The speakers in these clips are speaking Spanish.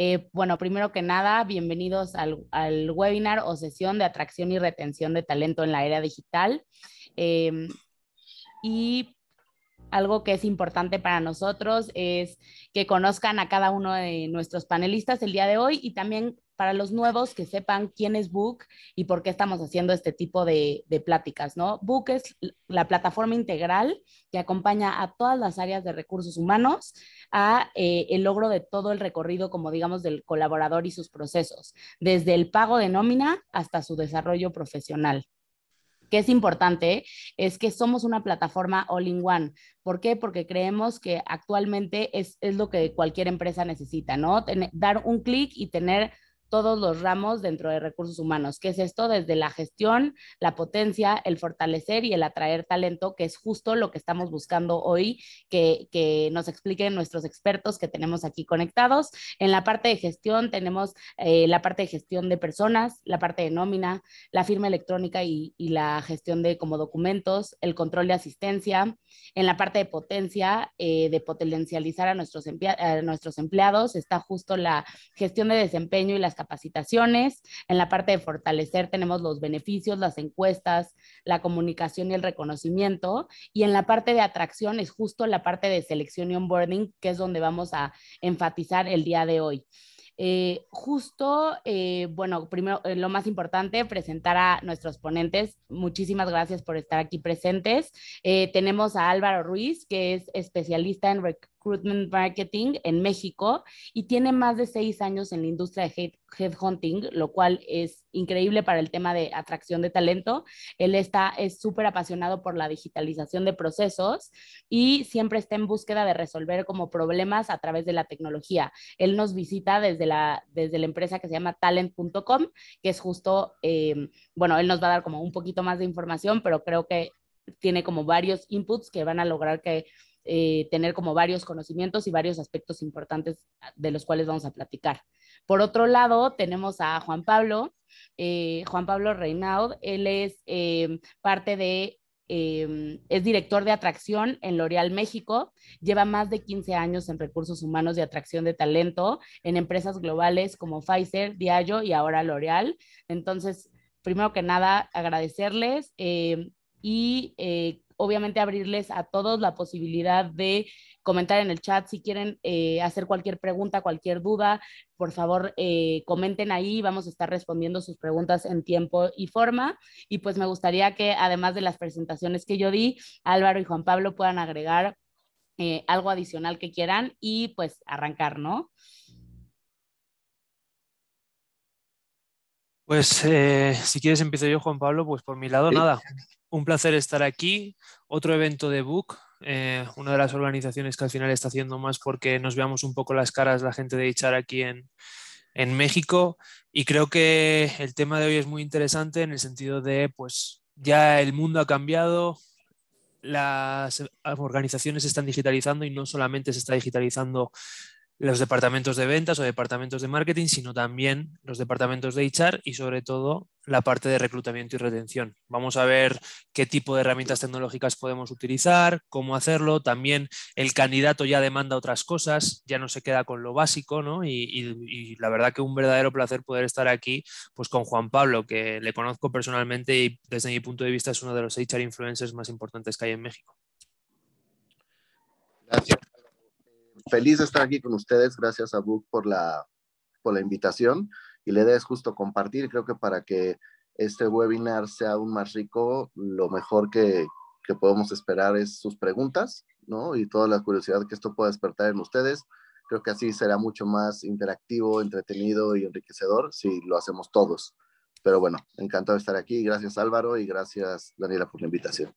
Eh, bueno, primero que nada, bienvenidos al, webinar o sesión de atracción y retención de talento en la era digital. Em, y algo que es importante para nosotros es que conozcan a cada uno de nuestros panelistas el día de hoy y también para los nuevos que sepan quién es Book y por qué estamos haciendo este tipo de, pláticas, ¿no? Book es la plataforma integral que acompaña a todas las áreas de recursos humanos a eh, el logro de todo el recorrido, como digamos, del colaborador y sus procesos, desde el pago de nómina hasta su desarrollo profesional ¿Qué es importante, es que somos una plataforma all-in-one. ¿Por qué? Porque creemos que actualmente es, es, lo que cualquier empresa necesita, ¿no? dar un clic y tener todos los ramos dentro de recursos humanos, que es esto desde la gestión, la potencia, el fortalecer y el atraer talento, que es justo lo que estamos buscando hoy, que, nos expliquen nuestros expertos que tenemos aquí conectados. En la parte de gestión tenemos eh, la parte de gestión de personas, la parte de nómina, la firma electrónica y, y la gestión de como documentos, el control de asistencia, en la parte de potencia, eh, de potencializar a nuestros empleados, está justo la gestión de desempeño y las capacitaciones. En la parte de fortalecer tenemos los beneficios, las encuestas, la comunicación y el reconocimiento. Y en la parte de atracción es justo la parte de selección y onboarding, que es donde vamos a enfatizar el día de hoy. Eh, justo, eh, bueno, primero, eh, lo más importante, presentar a nuestros ponentes. Muchísimas gracias por estar aquí presentes. tenemos a Álvaro Ruiz, que es especialista en Recruitment Marketing en México y tiene más de seis años en la industria de headhunting, lo cual es increíble para el tema de atracción de talento. Él está, es súper apasionado por la digitalización de procesos y siempre está en búsqueda de resolver como problemas a través de la tecnología. Él nos visita desde la, desde la empresa que se llama talent.com, que es justo, em, bueno, él nos va a dar como un poquito más de información, pero creo que tiene como varios inputs que van a lograr que eh, tener como varios conocimientos y varios aspectos importantes ah, de los cuales vamos a platicar. Por otro lado, tenemos a Juan Pablo, eh, Juan Pablo Reinaud, él es eh, parte de es director de atracción en L'Oreal México, lleva más de 15 años en recursos humanos de atracción de talento en empresas globales como Pfizer, Diallo y ahora L'Oreal. Entonces, primero que nada, agradecerles y eh, obviamente abrirles a todos la posibilidad de comentar en el chat si quieren eh, hacer cualquier pregunta, cualquier duda, por favor eh, comenten ahí, vamos a estar respondiendo sus preguntas en tiempo y forma. Y pues me gustaría que además de las presentaciones que yo di, Álvaro y Juan Pablo puedan agregar eh, algo adicional que quieran y pues arrancar, ¿no? Pues eh, si quieres empiezo yo, Juan Pablo, pues por mi lado nada. Un placer estar aquí. Otro evento de Book, eh, una de las organizaciones que al final está haciendo más porque nos veamos un poco las caras la gente de Ichar aquí en, en México. Y creo que el tema de hoy es muy interesante en el sentido de, pues ya el mundo ha cambiado, las organizaciones se están digitalizando y no solamente se está digitalizando los departamentos de ventas o departamentos de marketing, sino también los departamentos de HR y sobre todo la parte de reclutamiento y retención. Vamos a ver qué tipo de herramientas tecnológicas podemos utilizar, cómo hacerlo. También el candidato ya demanda otras cosas, ya no se queda con lo básico, ¿no? Y, la verdad que un verdadero placer poder estar aquí pues, con Juan Pablo, que le conozco personalmente y desde mi punto de vista es uno de los HR influencers más importantes que hay en México. Gracias, feliz de estar aquí con ustedes. Gracias a Book por la, por la invitación. Y le des justo compartir. Creo que para que este webinar sea aún más rico, lo mejor que, que podemos esperar es sus preguntas, ¿no? Y toda la curiosidad que esto pueda despertar en ustedes. Creo que así será mucho más interactivo, entretenido y enriquecedor si lo hacemos todos. Pero bueno, encantado de estar aquí. Gracias Álvaro y gracias Daniela por la invitación.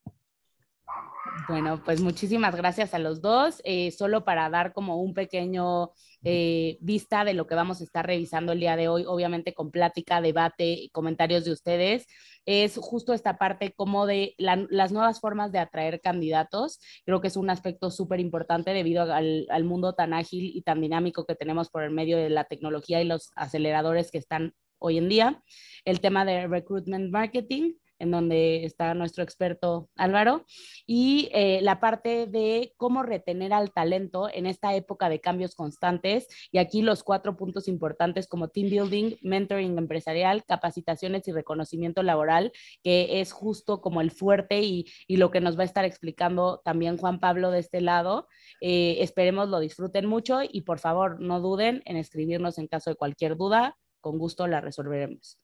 Bueno, pues muchísimas gracias a los dos. Eh, solo para dar como un pequeño eh, vista de lo que vamos a estar revisando el día de hoy, obviamente con plática, debate y comentarios de ustedes, es justo esta parte como de las nuevas formas de atraer candidatos. Creo que es un aspecto súper importante debido al, mundo tan ágil y tan dinámico que tenemos por el medio de la tecnología y los aceleradores que están hoy en día. El tema de recruitment marketing, en donde está nuestro experto Álvaro, y eh, la parte de cómo retener al talento en esta época de cambios constantes. Y aquí los cuatro puntos importantes como team building, mentoring empresarial, capacitaciones y reconocimiento laboral, que es justo como el fuerte y, lo que nos va a estar explicando también Juan Pablo de este lado. Eh, esperemos lo disfruten mucho y por favor no duden en escribirnos en caso de cualquier duda. Con gusto la resolveremos.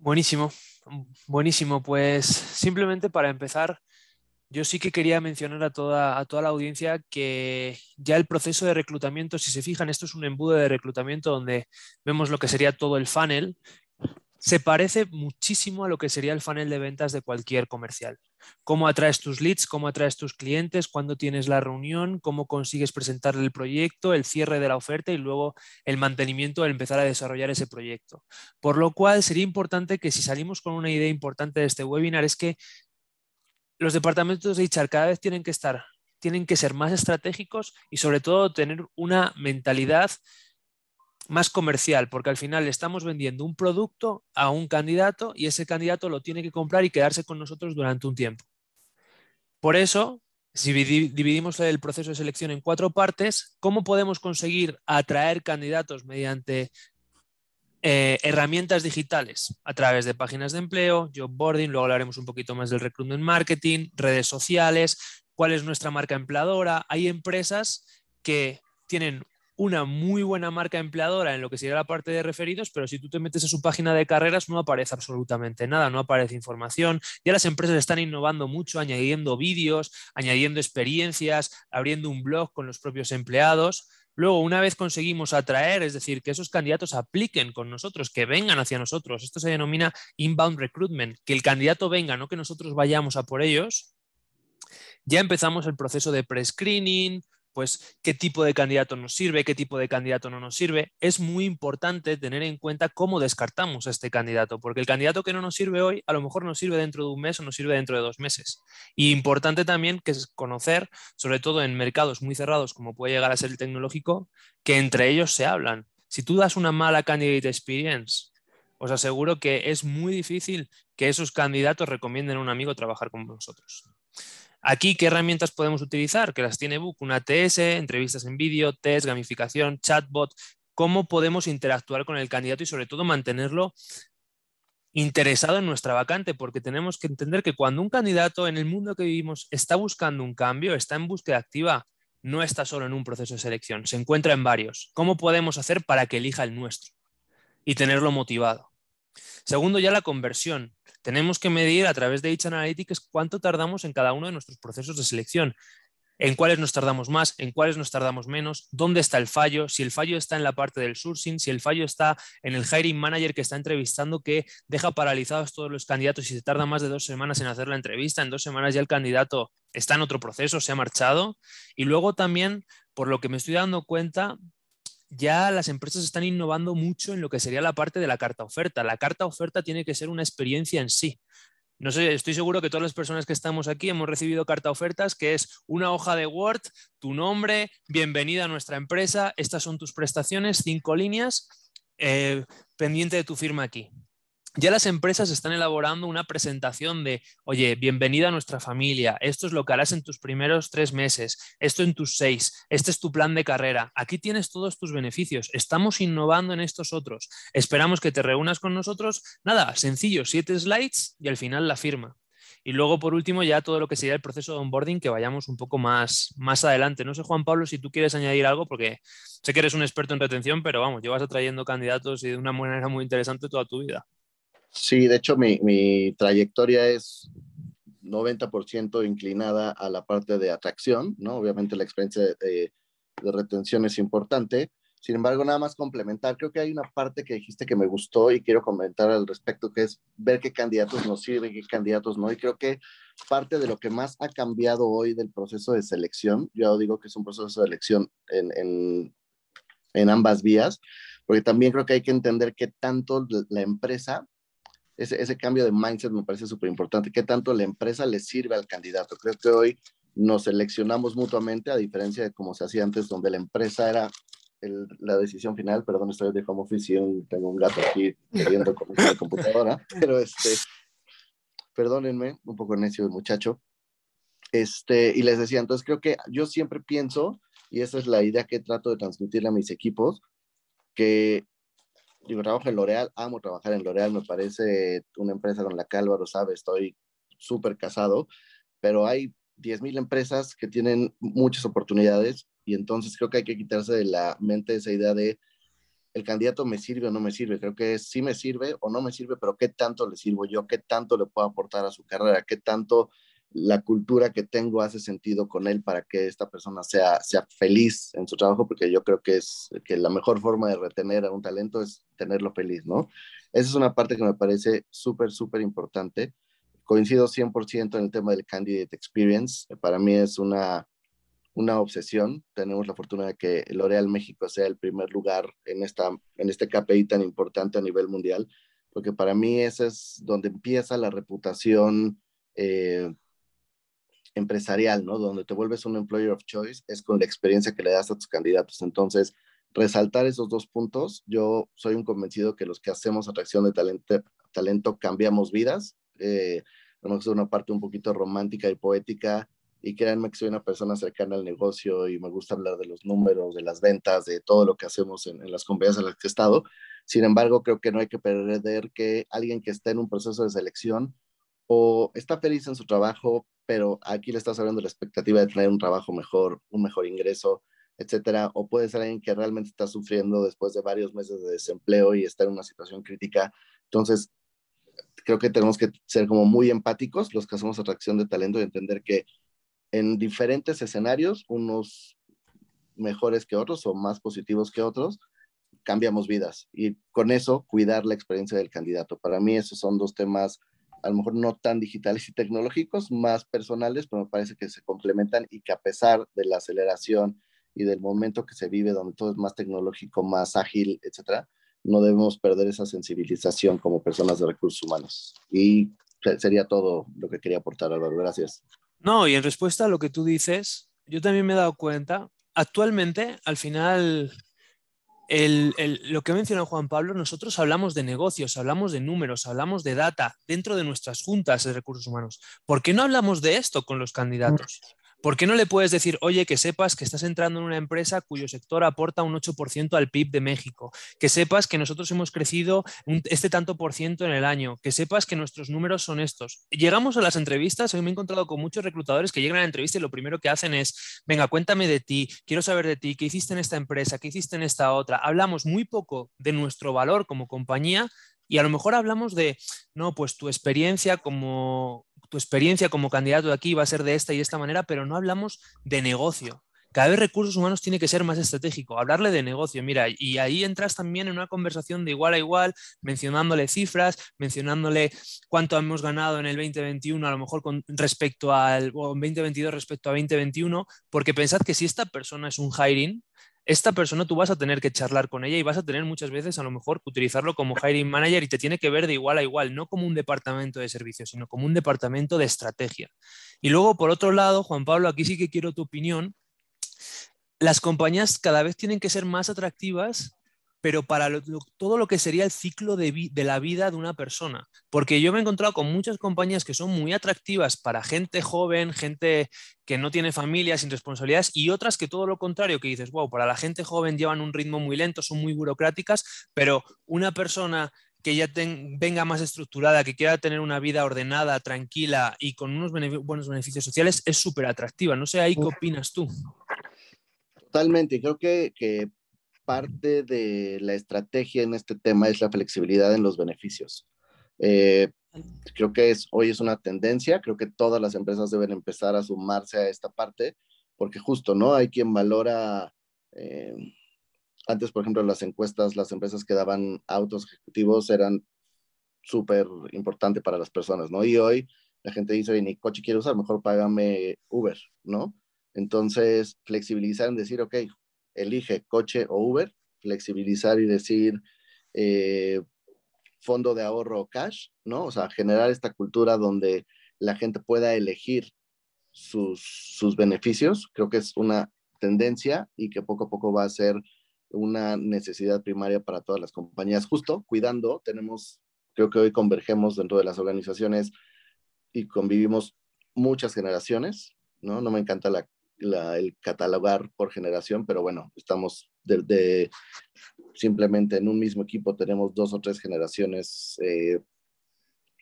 Buenísimo, buenísimo. Pues simplemente para empezar, yo sí que quería mencionar a toda, a toda la audiencia que ya el proceso de reclutamiento, si se fijan, esto es un embudo de reclutamiento donde vemos lo que sería todo el funnel, se parece muchísimo a lo que sería el funnel de ventas de cualquier comercial. Cómo atraes tus leads, cómo atraes tus clientes, cuándo tienes la reunión, cómo consigues presentarle el proyecto, el cierre de la oferta y luego el mantenimiento, el empezar a desarrollar ese proyecto. Por lo cual sería importante que si salimos con una idea importante de este webinar es que los departamentos de HR cada vez tienen que estar, tienen que ser más estratégicos y sobre todo tener una mentalidad más comercial, porque al final estamos vendiendo un producto a un candidato y ese candidato lo tiene que comprar y quedarse con nosotros durante un tiempo. Por eso, si dividimos el proceso de selección en cuatro partes, ¿cómo podemos conseguir atraer candidatos mediante eh, herramientas digitales a través de páginas de empleo, jobboarding, luego hablaremos un poquito más del en marketing, redes sociales, cuál es nuestra marca empleadora? Hay empresas que tienen una muy buena marca empleadora en lo que sería la parte de referidos, pero si tú te metes a su página de carreras no aparece absolutamente nada, no aparece información. Ya las empresas están innovando mucho, añadiendo vídeos, añadiendo experiencias, abriendo un blog con los propios empleados. Luego, una vez conseguimos atraer, es decir, que esos candidatos apliquen con nosotros, que vengan hacia nosotros, esto se denomina inbound recruitment, que el candidato venga, no que nosotros vayamos a por ellos, ya empezamos el proceso de pre-screening, pues qué tipo de candidato nos sirve, qué tipo de candidato no nos sirve. Es muy importante tener en cuenta cómo descartamos a este candidato, porque el candidato que no nos sirve hoy a lo mejor nos sirve dentro de un mes o nos sirve dentro de dos meses. Y importante también que es conocer, sobre todo en mercados muy cerrados como puede llegar a ser el tecnológico, que entre ellos se hablan. Si tú das una mala candidate experience, os aseguro que es muy difícil que esos candidatos recomienden a un amigo trabajar con vosotros. Aquí, ¿qué herramientas podemos utilizar? Que las tiene Book, una TS, entrevistas en vídeo, test, gamificación, chatbot. ¿Cómo podemos interactuar con el candidato y sobre todo mantenerlo interesado en nuestra vacante? Porque tenemos que entender que cuando un candidato en el mundo que vivimos está buscando un cambio, está en búsqueda activa, no está solo en un proceso de selección, se encuentra en varios. ¿Cómo podemos hacer para que elija el nuestro y tenerlo motivado? Segundo, ya la conversión. Tenemos que medir a través de H Analytics cuánto tardamos en cada uno de nuestros procesos de selección en cuáles nos tardamos más, en cuáles nos tardamos menos, dónde está el fallo, si el fallo está en la parte del sourcing, si el fallo está en el hiring manager que está entrevistando que deja paralizados todos los candidatos y se tarda más de dos semanas en hacer la entrevista, en dos semanas ya el candidato está en otro proceso, se ha marchado. Y luego también, por lo que me estoy dando cuenta, ya las empresas están innovando mucho en lo que sería la parte de la carta oferta. La carta oferta tiene que ser una experiencia en sí. No sé, estoy seguro que todas las personas que estamos aquí hemos recibido carta ofertas, que es una hoja de Word, tu nombre, bienvenida a nuestra empresa, estas son tus prestaciones, cinco líneas, eh, pendiente de tu firma aquí ya las empresas están elaborando una presentación de, oye, bienvenida a nuestra familia, esto es lo que harás en tus primeros tres meses, esto en tus seis, este es tu plan de carrera, aquí tienes todos tus beneficios, estamos innovando en estos otros, esperamos que te reúnas con nosotros, nada, sencillo, siete slides y al final la firma. Y luego, por último, ya todo lo que sería el proceso de onboarding, que vayamos un poco más, más adelante. No sé, Juan Pablo, si tú quieres añadir algo, porque sé que eres un experto en retención, pero vamos, llevas atrayendo candidatos y de una manera muy interesante toda tu vida. Sí, de hecho mi, mi trayectoria es 90% inclinada a la parte de atracción, ¿no? Obviamente la experiencia de, retención es importante. Sin embargo, nada más complementar, creo que hay una parte que dijiste que me gustó y quiero comentar al respecto, que es ver qué candidatos nos sirven, qué candidatos no. Y creo que parte de lo que más ha cambiado hoy del proceso de selección, yo digo que es un proceso de elección en, en, en ambas vías, porque también creo que hay que entender qué tanto la empresa ese, ese cambio de mindset me parece súper importante. ¿Qué tanto la empresa le sirve al candidato? Creo que hoy nos seleccionamos mutuamente, a diferencia de como se hacía antes, donde la empresa era la decisión final. Perdón, estoy de home office y tengo un gato aquí viendo con la computadora, pero este, perdónenme, un poco necio el muchacho. Este, y les decía, entonces creo que yo siempre pienso, y esa es la idea que trato de transmitirle a mis equipos, que digo, trabajo en L'Oreal, amo trabajar en L'Oreal, me parece una empresa con la que Álvaro sabe, estoy súper casado, pero hay 10.000 empresas que tienen muchas oportunidades y entonces creo que hay que quitarse de la mente esa idea de el candidato me sirve o no me sirve, creo que sí me sirve o no me sirve, pero qué tanto le sirvo yo, qué tanto le puedo aportar a su carrera, qué tanto la cultura que tengo hace sentido con él para que esta persona sea, sea feliz en su trabajo, porque yo creo que es que la mejor forma de retener a un talento es tenerlo feliz, ¿no? Esa es una parte que me parece súper, súper importante. Coincido 100% en el tema del candidate experience. Para mí es una, una obsesión. Tenemos la fortuna de que L'Oreal México sea el primer lugar en, esta, en este KPI tan importante a nivel mundial, porque para mí ese es donde empieza la reputación eh, empresarial, ¿no? Donde te vuelves un employer of choice es con la experiencia que le das a tus candidatos. Entonces, resaltar esos dos puntos, yo soy un convencido que los que hacemos atracción de talento, talento cambiamos vidas. Eh, lo mejor es una parte un poquito romántica y poética y créanme que soy una persona cercana al negocio y me gusta hablar de los números, de las ventas, de todo lo que hacemos en, en las compañías en las que he estado. Sin embargo, creo que no hay que perder que alguien que está en un proceso de selección o está feliz en su trabajo, pero aquí le estás hablando la expectativa de tener un trabajo mejor, un mejor ingreso, etcétera, o puede ser alguien que realmente está sufriendo después de varios meses de desempleo y está en una situación crítica. Entonces, creo que tenemos que ser como muy empáticos los que hacemos atracción de talento y entender que en diferentes escenarios, unos mejores que otros o más positivos que otros, cambiamos vidas y con eso cuidar la experiencia del candidato. Para mí esos son dos temas a lo mejor no tan digitales y tecnológicos, más personales, pero me parece que se complementan y que a pesar de la aceleración y del momento que se vive, donde todo es más tecnológico, más ágil, etcétera, no debemos perder esa sensibilización como personas de recursos humanos. Y sería todo lo que quería aportar, Álvaro. Gracias. No, y en respuesta a lo que tú dices, yo también me he dado cuenta, actualmente, al final, lo que ha mencionado Juan Pablo, nosotros hablamos de negocios, hablamos de números, hablamos de data dentro de nuestras juntas de recursos humanos. ¿Por qué no hablamos de esto con los candidatos? ¿Por qué no le puedes decir, oye, que sepas que estás entrando en una empresa cuyo sector aporta un 8% al PIB de México? Que sepas que nosotros hemos crecido este tanto por ciento en el año, que sepas que nuestros números son estos. Llegamos a las entrevistas, hoy me he encontrado con muchos reclutadores que llegan a la entrevista y lo primero que hacen es, venga, cuéntame de ti, quiero saber de ti, qué hiciste en esta empresa, qué hiciste en esta otra. Hablamos muy poco de nuestro valor como compañía y a lo mejor hablamos de, no, pues tu experiencia como, tu experiencia como candidato de aquí va a ser de esta y de esta manera, pero no hablamos de negocio. Cada vez recursos humanos tiene que ser más estratégico, hablarle de negocio, mira, y ahí entras también en una conversación de igual a igual, mencionándole cifras, mencionándole cuánto hemos ganado en el 2021, a lo mejor con respecto al 2022 respecto a 2021, porque pensad que si esta persona es un hiring, esta persona tú vas a tener que charlar con ella y vas a tener muchas veces a lo mejor que utilizarlo como hiring manager y te tiene que ver de igual a igual, no como un departamento de servicios, sino como un departamento de estrategia. Y luego, por otro lado, Juan Pablo, aquí sí que quiero tu opinión. Las compañías cada vez tienen que ser más atractivas pero para todo lo que sería el ciclo de, la vida de una persona. Porque yo me he encontrado con muchas compañías que son muy atractivas para gente joven, gente que no tiene familia, sin responsabilidades, y otras que todo lo contrario, que dices, wow, para la gente joven llevan un ritmo muy lento, son muy burocráticas, pero una persona que ya venga más estructurada, que quiera tener una vida ordenada, tranquila y con unos buenos beneficios sociales, es súper atractiva. No sé, ahí qué opinas tú. Totalmente, creo que parte de la estrategia en este tema es la flexibilidad en los beneficios. Eh, creo que es, hoy es una tendencia, creo que todas las empresas deben empezar a sumarse a esta parte, porque justo, ¿no? Hay quien valora, eh, antes, por ejemplo, las encuestas, las empresas que daban autos ejecutivos eran súper importante para las personas, ¿no? Y hoy la gente dice, oye, ni coche quiero usar, mejor págame Uber, ¿no? Entonces, flexibilizar en decir, ok, elige coche o Uber, flexibilizar y decir eh, fondo de ahorro o cash, ¿no? O sea, generar esta cultura donde la gente pueda elegir sus, sus beneficios, creo que es una tendencia y que poco a poco va a ser una necesidad primaria para todas las compañías. Justo cuidando, tenemos, creo que hoy convergemos dentro de las organizaciones y convivimos muchas generaciones, ¿no? No me encanta la el catalogar por generación, pero bueno, estamos de, simplemente en un mismo equipo, tenemos dos o tres generaciones eh,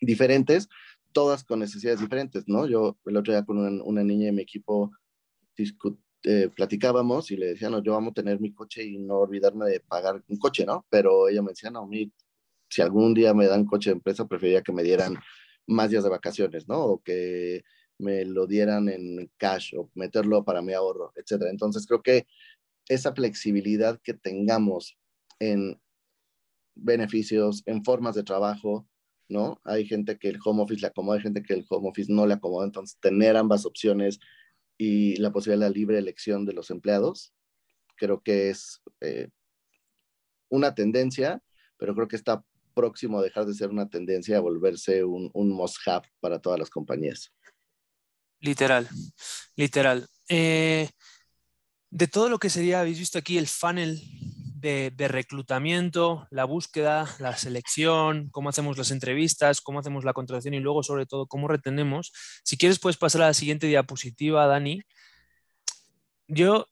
diferentes, todas con necesidades diferentes, ¿no? Yo el otro día con una, niña de mi equipo eh, platicábamos y le decía, no, yo vamos a tener mi coche y no olvidarme de pagar un coche, ¿no? Pero ella me decía, no, si algún día me dan coche de empresa, preferiría que me dieran más días de vacaciones, ¿no? O que me lo dieran en cash o meterlo para mi ahorro, etcétera. Entonces creo que esa flexibilidad que tengamos en beneficios, en formas de trabajo, ¿no? Hay gente que el home office le acomoda, hay gente que el home office no le acomoda, entonces tener ambas opciones y la posibilidad de la libre elección de los empleados, creo que es eh, una tendencia, pero creo que está próximo a dejar de ser una tendencia a volverse un, un must-have para todas las compañías. Literal, literal. Eh, de todo lo que sería, habéis visto aquí el funnel de, de, reclutamiento, la búsqueda, la selección, cómo hacemos las entrevistas, cómo hacemos la contratación y luego, sobre todo, cómo retenemos. Si quieres, puedes pasar a la siguiente diapositiva, Dani. Yo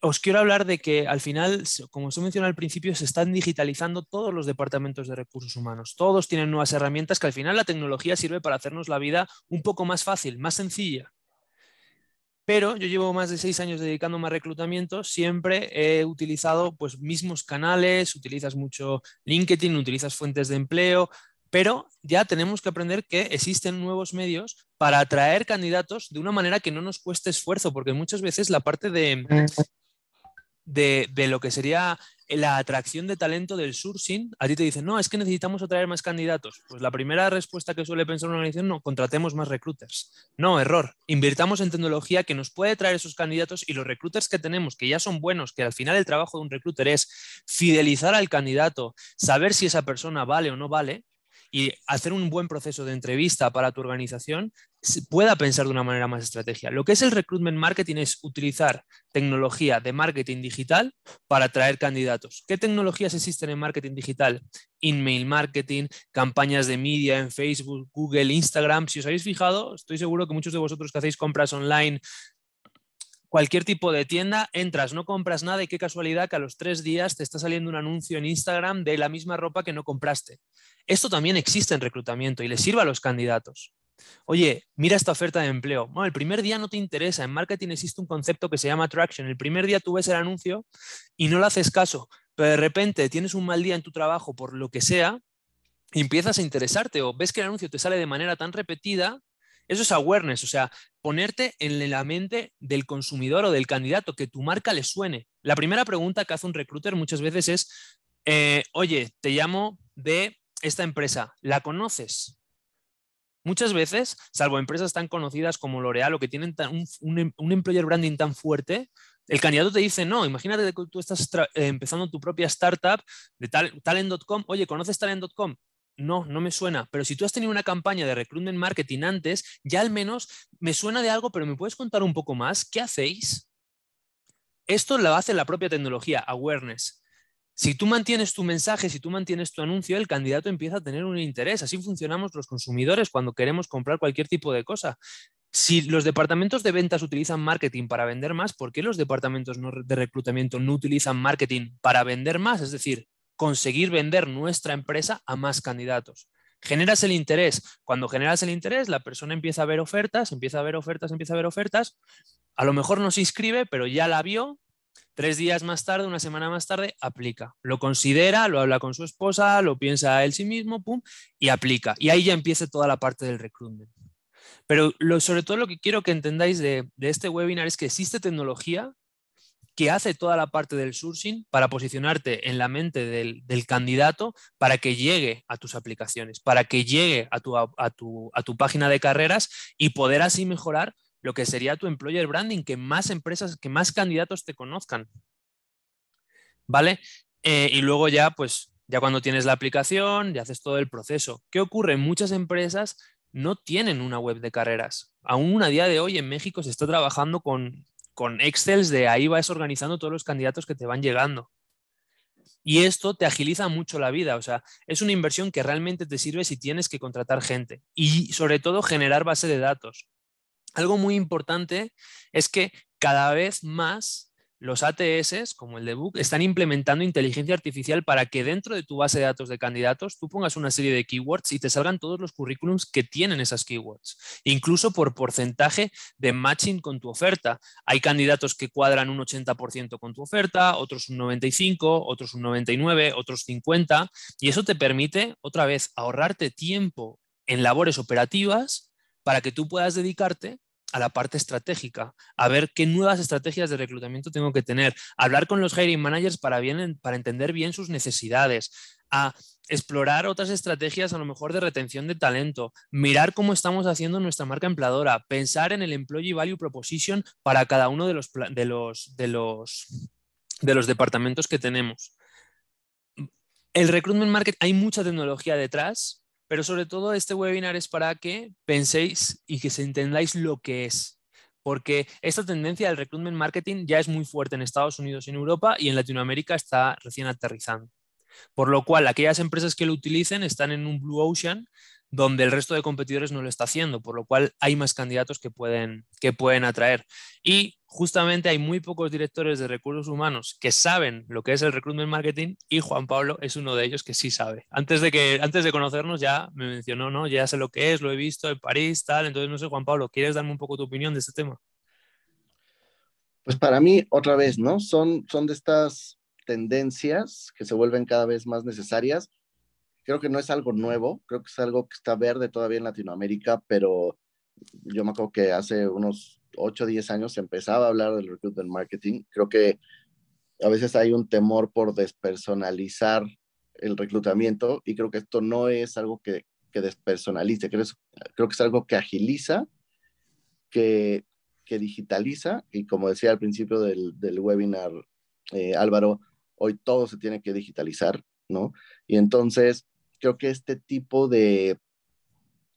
os quiero hablar de que al final, como os he mencionado al principio, se están digitalizando todos los departamentos de recursos humanos. Todos tienen nuevas herramientas que al final la tecnología sirve para hacernos la vida un poco más fácil, más sencilla. Pero yo llevo más de seis años dedicándome a reclutamiento, siempre he utilizado pues mismos canales, utilizas mucho LinkedIn, utilizas fuentes de empleo, pero ya tenemos que aprender que existen nuevos medios para atraer candidatos de una manera que no nos cueste esfuerzo, porque muchas veces la parte de, de, lo que sería la atracción de talento del sourcing, a ti te dicen, no, es que necesitamos atraer más candidatos. Pues la primera respuesta que suele pensar una organización, no, contratemos más recruiters. No, error. Invirtamos en tecnología que nos puede traer esos candidatos y los recruiters que tenemos, que ya son buenos, que al final el trabajo de un recruiter es fidelizar al candidato, saber si esa persona vale o no vale, y hacer un buen proceso de entrevista para tu organización pueda pensar de una manera más estratégica. Lo que es el recruitment marketing es utilizar tecnología de marketing digital para atraer candidatos. ¿Qué tecnologías existen en marketing digital? Inmail marketing, campañas de media en Facebook, Google, Instagram. Si os habéis fijado, estoy seguro que muchos de vosotros que hacéis compras online cualquier tipo de tienda, entras, no compras nada y qué casualidad que a los tres días te está saliendo un anuncio en Instagram de la misma ropa que no compraste. Esto también existe en reclutamiento y le sirve a los candidatos. Oye, mira esta oferta de empleo. Bueno, el primer día no te interesa. En marketing existe un concepto que se llama attraction. El primer día tú ves el anuncio y no le haces caso, pero de repente tienes un mal día en tu trabajo por lo que sea y empiezas a interesarte o ves que el anuncio te sale de manera tan repetida eso es awareness, o sea, ponerte en la mente del consumidor o del candidato, que tu marca le suene. La primera pregunta que hace un recruiter muchas veces es, eh, oye, te llamo de esta empresa, ¿la conoces? Muchas veces, salvo empresas tan conocidas como L'Oreal o que tienen un, employer branding tan fuerte, el candidato te dice, no, imagínate que tú estás eh, empezando tu propia startup de tal, talent.com, oye, ¿conoces talent.com? No, no me suena. Pero si tú has tenido una campaña de en marketing antes, ya al menos me suena de algo, pero ¿me puedes contar un poco más? ¿Qué hacéis? Esto lo hace la propia tecnología, awareness. Si tú mantienes tu mensaje, si tú mantienes tu anuncio, el candidato empieza a tener un interés. Así funcionamos los consumidores cuando queremos comprar cualquier tipo de cosa. Si los departamentos de ventas utilizan marketing para vender más, ¿por qué los departamentos de reclutamiento no utilizan marketing para vender más? Es decir, conseguir vender nuestra empresa a más candidatos. Generas el interés. Cuando generas el interés, la persona empieza a ver ofertas, empieza a ver ofertas, empieza a ver ofertas. A lo mejor no se inscribe, pero ya la vio. Tres días más tarde, una semana más tarde, aplica. Lo considera, lo habla con su esposa, lo piensa él sí mismo, pum, y aplica. Y ahí ya empieza toda la parte del reclutamiento, Pero sobre todo lo que quiero que entendáis de este webinar es que existe tecnología que hace toda la parte del sourcing para posicionarte en la mente del, candidato para que llegue a tus aplicaciones, para que llegue a tu, a, tu, página de carreras y poder así mejorar lo que sería tu employer branding, que más empresas, que más candidatos te conozcan. ¿Vale? Eh, y luego ya, pues, ya cuando tienes la aplicación, ya haces todo el proceso. ¿Qué ocurre? Muchas empresas no tienen una web de carreras. Aún a día de hoy en México se está trabajando con, con Excel, de ahí vas organizando todos los candidatos que te van llegando. Y esto te agiliza mucho la vida, o sea, es una inversión que realmente te sirve si tienes que contratar gente y sobre todo generar base de datos. Algo muy importante es que cada vez más los ATS, como el de Book, están implementando inteligencia artificial para que dentro de tu base de datos de candidatos tú pongas una serie de keywords y te salgan todos los currículums que tienen esas keywords, incluso por porcentaje de matching con tu oferta. Hay candidatos que cuadran un 80% con tu oferta, otros un 95, otros un 99, otros 50, y eso te permite, otra vez, ahorrarte tiempo en labores operativas para que tú puedas dedicarte a la parte estratégica, a ver qué nuevas estrategias de reclutamiento tengo que tener, hablar con los hiring managers para, bien, para entender bien sus necesidades, a explorar otras estrategias a lo mejor de retención de talento, mirar cómo estamos haciendo nuestra marca empleadora, pensar en el employee value proposition para cada uno de los, de los, de los, de los departamentos que tenemos. El recruitment market, hay mucha tecnología detrás, pero sobre todo este webinar es para que penséis y que se entendáis lo que es. Porque esta tendencia del recruitment marketing ya es muy fuerte en Estados Unidos y en Europa y en Latinoamérica está recién aterrizando. Por lo cual, aquellas empresas que lo utilicen están en un blue ocean donde el resto de competidores no lo está haciendo, por lo cual hay más candidatos que pueden, que pueden atraer. Y justamente hay muy pocos directores de recursos humanos que saben lo que es el recruitment marketing y Juan Pablo es uno de ellos que sí sabe. Antes de, que, antes de conocernos ya me mencionó, ¿no? Ya sé lo que es, lo he visto en París, tal. Entonces, no sé, Juan Pablo, ¿quieres darme un poco tu opinión de este tema? Pues para mí, otra vez, ¿no? Son, son de estas tendencias que se vuelven cada vez más necesarias creo que no es algo nuevo, creo que es algo que está verde todavía en Latinoamérica, pero yo me acuerdo que hace unos 8 o 10 años se empezaba a hablar del recruitment marketing. Creo que a veces hay un temor por despersonalizar el reclutamiento y creo que esto no es algo que, que despersonalice, creo, que es algo que agiliza, que, que digitaliza y como decía al principio del, del webinar, eh, Álvaro, hoy todo se tiene que digitalizar, ¿no? Y entonces creo que este tipo de,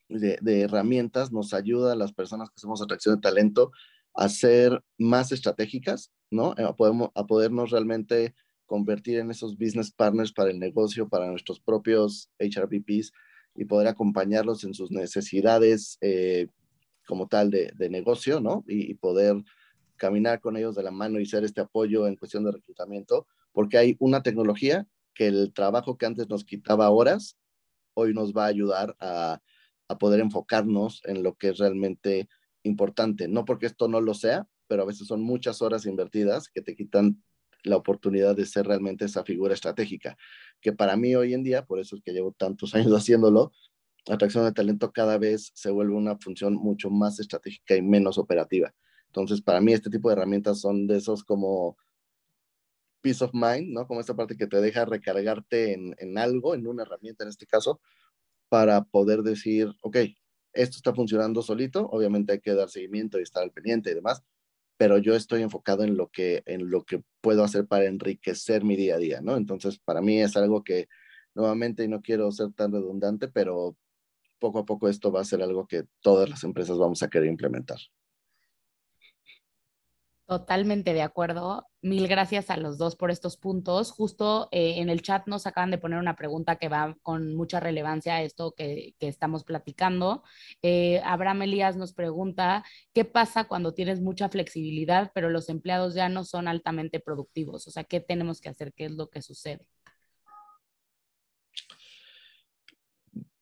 de, herramientas nos ayuda a las personas que somos atracción de talento a ser más estratégicas, ¿no? Eh, a, podemos, a podernos realmente convertir en esos business partners para el negocio, para nuestros propios HRBPs y poder acompañarlos en sus necesidades eh, como tal de, negocio, ¿no? Y, y, poder caminar con ellos de la mano y ser este apoyo en cuestión de reclutamiento, porque hay una tecnología que el trabajo que antes nos quitaba horas, hoy nos va a ayudar a, poder enfocarnos en lo que es realmente importante. No porque esto no lo sea, pero a veces son muchas horas invertidas que te quitan la oportunidad de ser realmente esa figura estratégica, que para mí hoy en día, por eso es que llevo tantos años haciéndolo, atracción de talento cada vez se vuelve una función mucho más estratégica y menos operativa. Entonces, para mí este tipo de herramientas son de esos como peace of mind, ¿no? Como esta parte que te deja recargarte en, en algo, en una herramienta en este caso, para poder decir, ok, esto está funcionando solito, obviamente hay que dar seguimiento y estar al pendiente y demás, pero yo estoy enfocado en lo que, en lo que puedo hacer para enriquecer mi día a día, ¿no? Entonces, para mí es algo que, nuevamente, y no quiero ser tan redundante, pero poco a poco esto va a ser algo que todas las empresas vamos a querer implementar. Totalmente de acuerdo. Mil gracias a los dos por estos puntos. Justo eh, en el chat nos acaban de poner una pregunta que va con mucha relevancia a esto que, estamos platicando. Eh, Abraham Elías nos pregunta, ¿qué pasa cuando tienes mucha flexibilidad, pero los empleados ya no son altamente productivos? O sea, ¿qué tenemos que hacer? ¿Qué es lo que sucede?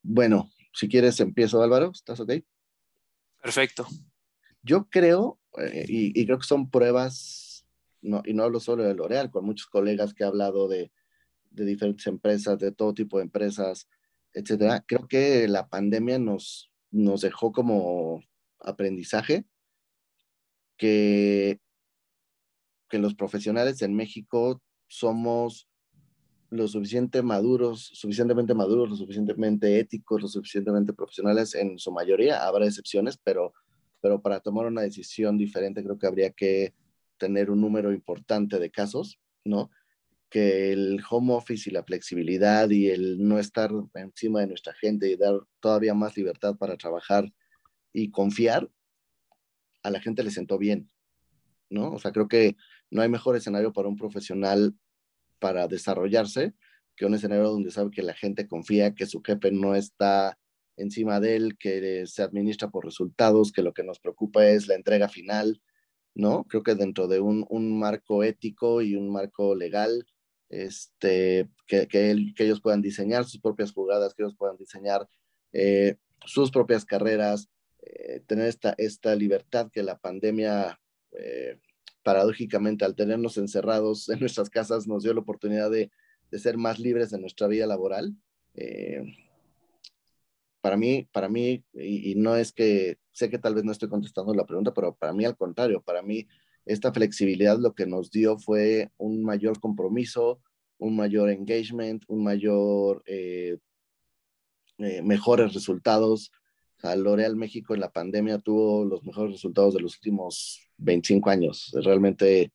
Bueno, si quieres empiezo, Álvaro. ¿Estás ok? Perfecto. Yo creo eh, y, creo que son pruebas, y no hablo solo de L'Oreal, con muchos colegas que he hablado de, diferentes empresas, de todo tipo de empresas, etcétera. Creo que la pandemia nos, nos dejó como aprendizaje que, que los profesionales en México somos lo suficiente maduros, suficientemente maduros, lo suficientemente éticos, lo suficientemente profesionales en su mayoría. Habrá excepciones, pero pero para tomar una decisión diferente creo que habría que tener un número importante de casos, ¿no? Que el home office y la flexibilidad y el no estar encima de nuestra gente y dar todavía más libertad para trabajar y confiar, a la gente le sentó bien, ¿no? O sea, creo que no hay mejor escenario para un profesional para desarrollarse que un escenario donde sabe que la gente confía, que su jefe no está encima de él, que se administra por resultados, que lo que nos preocupa es la entrega final, ¿no? Creo que dentro de un, marco ético y un marco legal, este, que, ellos puedan diseñar sus propias jugadas, que ellos puedan diseñar eh, sus propias carreras, eh, tener esta, esta libertad que la pandemia, eh, paradójicamente, al tenernos encerrados en nuestras casas, nos dio la oportunidad de, ser más libres en nuestra vida laboral. Eh, para mí, para mí, y, no es que, sé que tal vez no estoy contestando la pregunta, pero para mí al contrario, para mí esta flexibilidad lo que nos dio fue un mayor compromiso, un mayor engagement, un mayor, eh, eh, mejores resultados. O sea, México en la pandemia tuvo los mejores resultados de los últimos 25 años. Es realmente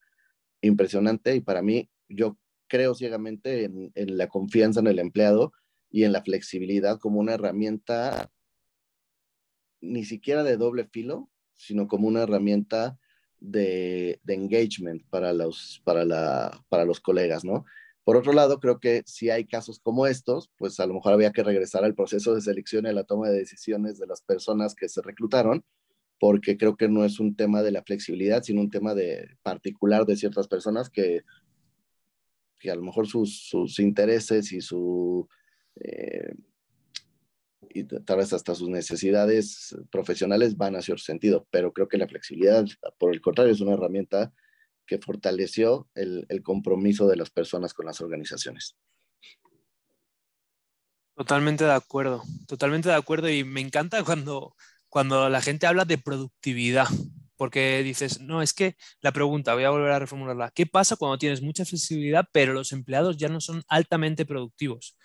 impresionante y para mí, yo creo ciegamente en la confianza en el empleado y en la flexibilidad como una herramienta ni siquiera de doble filo, sino como una herramienta de, engagement para los, para, la, para los colegas, ¿no? Por otro lado, creo que si hay casos como estos, pues a lo mejor había que regresar al proceso de selección y a la toma de decisiones de las personas que se reclutaron, porque creo que no es un tema de la flexibilidad, sino un tema de particular de ciertas personas que, que a lo mejor sus intereses y su eh, y tal vez hasta sus necesidades profesionales van a ser sentido, pero creo que la flexibilidad, por el contrario, es una herramienta que fortaleció el, compromiso de las personas con las organizaciones. Totalmente de acuerdo, totalmente de acuerdo y me encanta cuando, cuando la gente habla de productividad, porque dices, no, es que la pregunta, voy a volver a reformularla, ¿qué pasa cuando tienes mucha flexibilidad pero los empleados ya no son altamente productivos?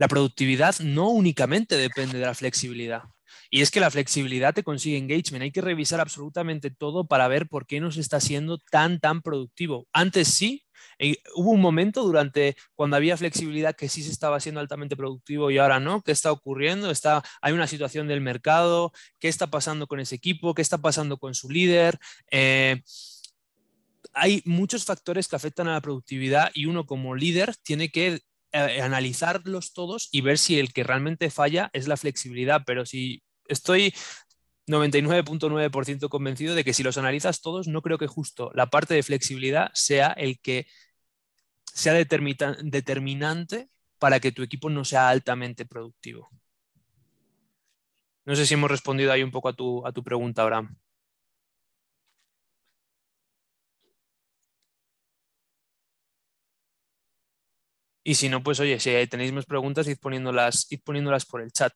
La productividad no únicamente depende de la flexibilidad. Y es que la flexibilidad te consigue engagement. Hay que revisar absolutamente todo para ver por qué no se está siendo tan, tan productivo. Antes sí, eh, hubo un momento durante cuando había flexibilidad que sí se estaba siendo altamente productivo y ahora no. ¿Qué está ocurriendo? Está, hay una situación del mercado. ¿Qué está pasando con ese equipo? ¿Qué está pasando con su líder? Eh, hay muchos factores que afectan a la productividad y uno como líder tiene que eh, analizarlos todos y ver si el que realmente falla es la flexibilidad, pero si estoy 99.9% convencido de que si los analizas todos, no creo que justo la parte de flexibilidad sea el que sea determinante para que tu equipo no sea altamente productivo. No sé si hemos respondido ahí un poco a tu, a tu pregunta, Abraham. Y si no, pues oye, si tenéis más preguntas, id poniéndolas, poniéndolas por el chat.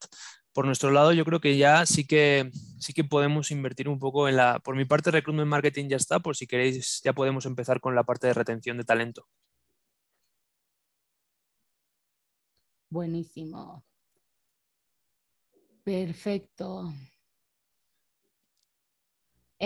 Por nuestro lado, yo creo que ya sí que, sí que podemos invertir un poco en la... Por mi parte, recruitment marketing ya está, por si queréis, ya podemos empezar con la parte de retención de talento. Buenísimo. Perfecto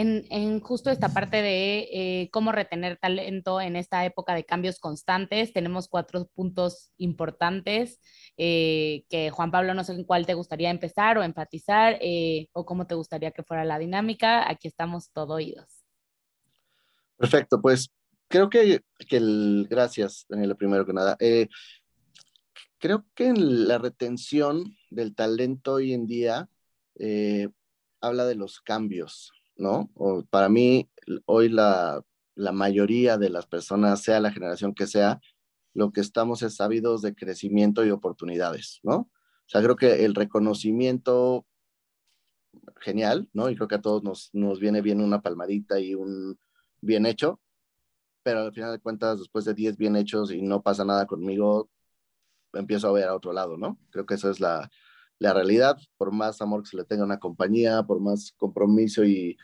en, justo esta parte de eh, cómo retener talento en esta época de cambios constantes. Tenemos cuatro puntos importantes eh, que Juan Pablo, no sé en cuál te gustaría empezar o enfatizar eh, o cómo te gustaría que fuera la dinámica. Aquí estamos todo oídos. Perfecto, pues creo que, que el, gracias, Daniela, primero que nada. creo que en la retención del talento hoy en día habla de los cambios, ¿no? O para mí, hoy la, mayoría de las personas, sea la generación que sea, lo que estamos es sabidos de crecimiento y oportunidades, ¿no? O sea, creo que el reconocimiento genial, ¿no? Y creo que a todos nos, nos viene bien una palmadita y un bien hecho, pero al final de cuentas, después de 10 bien hechos y no pasa nada conmigo, empiezo a ver a otro lado, ¿no? Creo que esa es la, la realidad, por más amor que se le tenga a una compañía, por más compromiso y,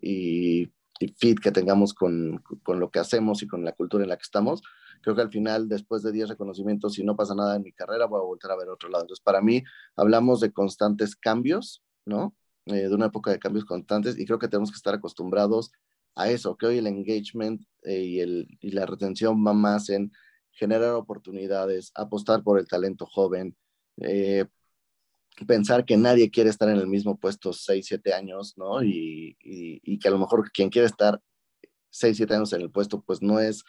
y, fit que tengamos con, lo que hacemos y con la cultura en la que estamos, creo que al final, después de 10 reconocimientos, si no pasa nada en mi carrera, voy a volver a ver otro lado. Entonces, para mí, hablamos de constantes cambios, ¿no? Eh, de una época de cambios constantes y creo que tenemos que estar acostumbrados a eso, que hoy el engagement eh, y, el, la retención van más en generar oportunidades, apostar por el talento joven, eh, pensar que nadie quiere estar en el mismo puesto seis, siete años, ¿no? Y, y, que a lo mejor quien quiere estar seis, siete años en el puesto, pues no es,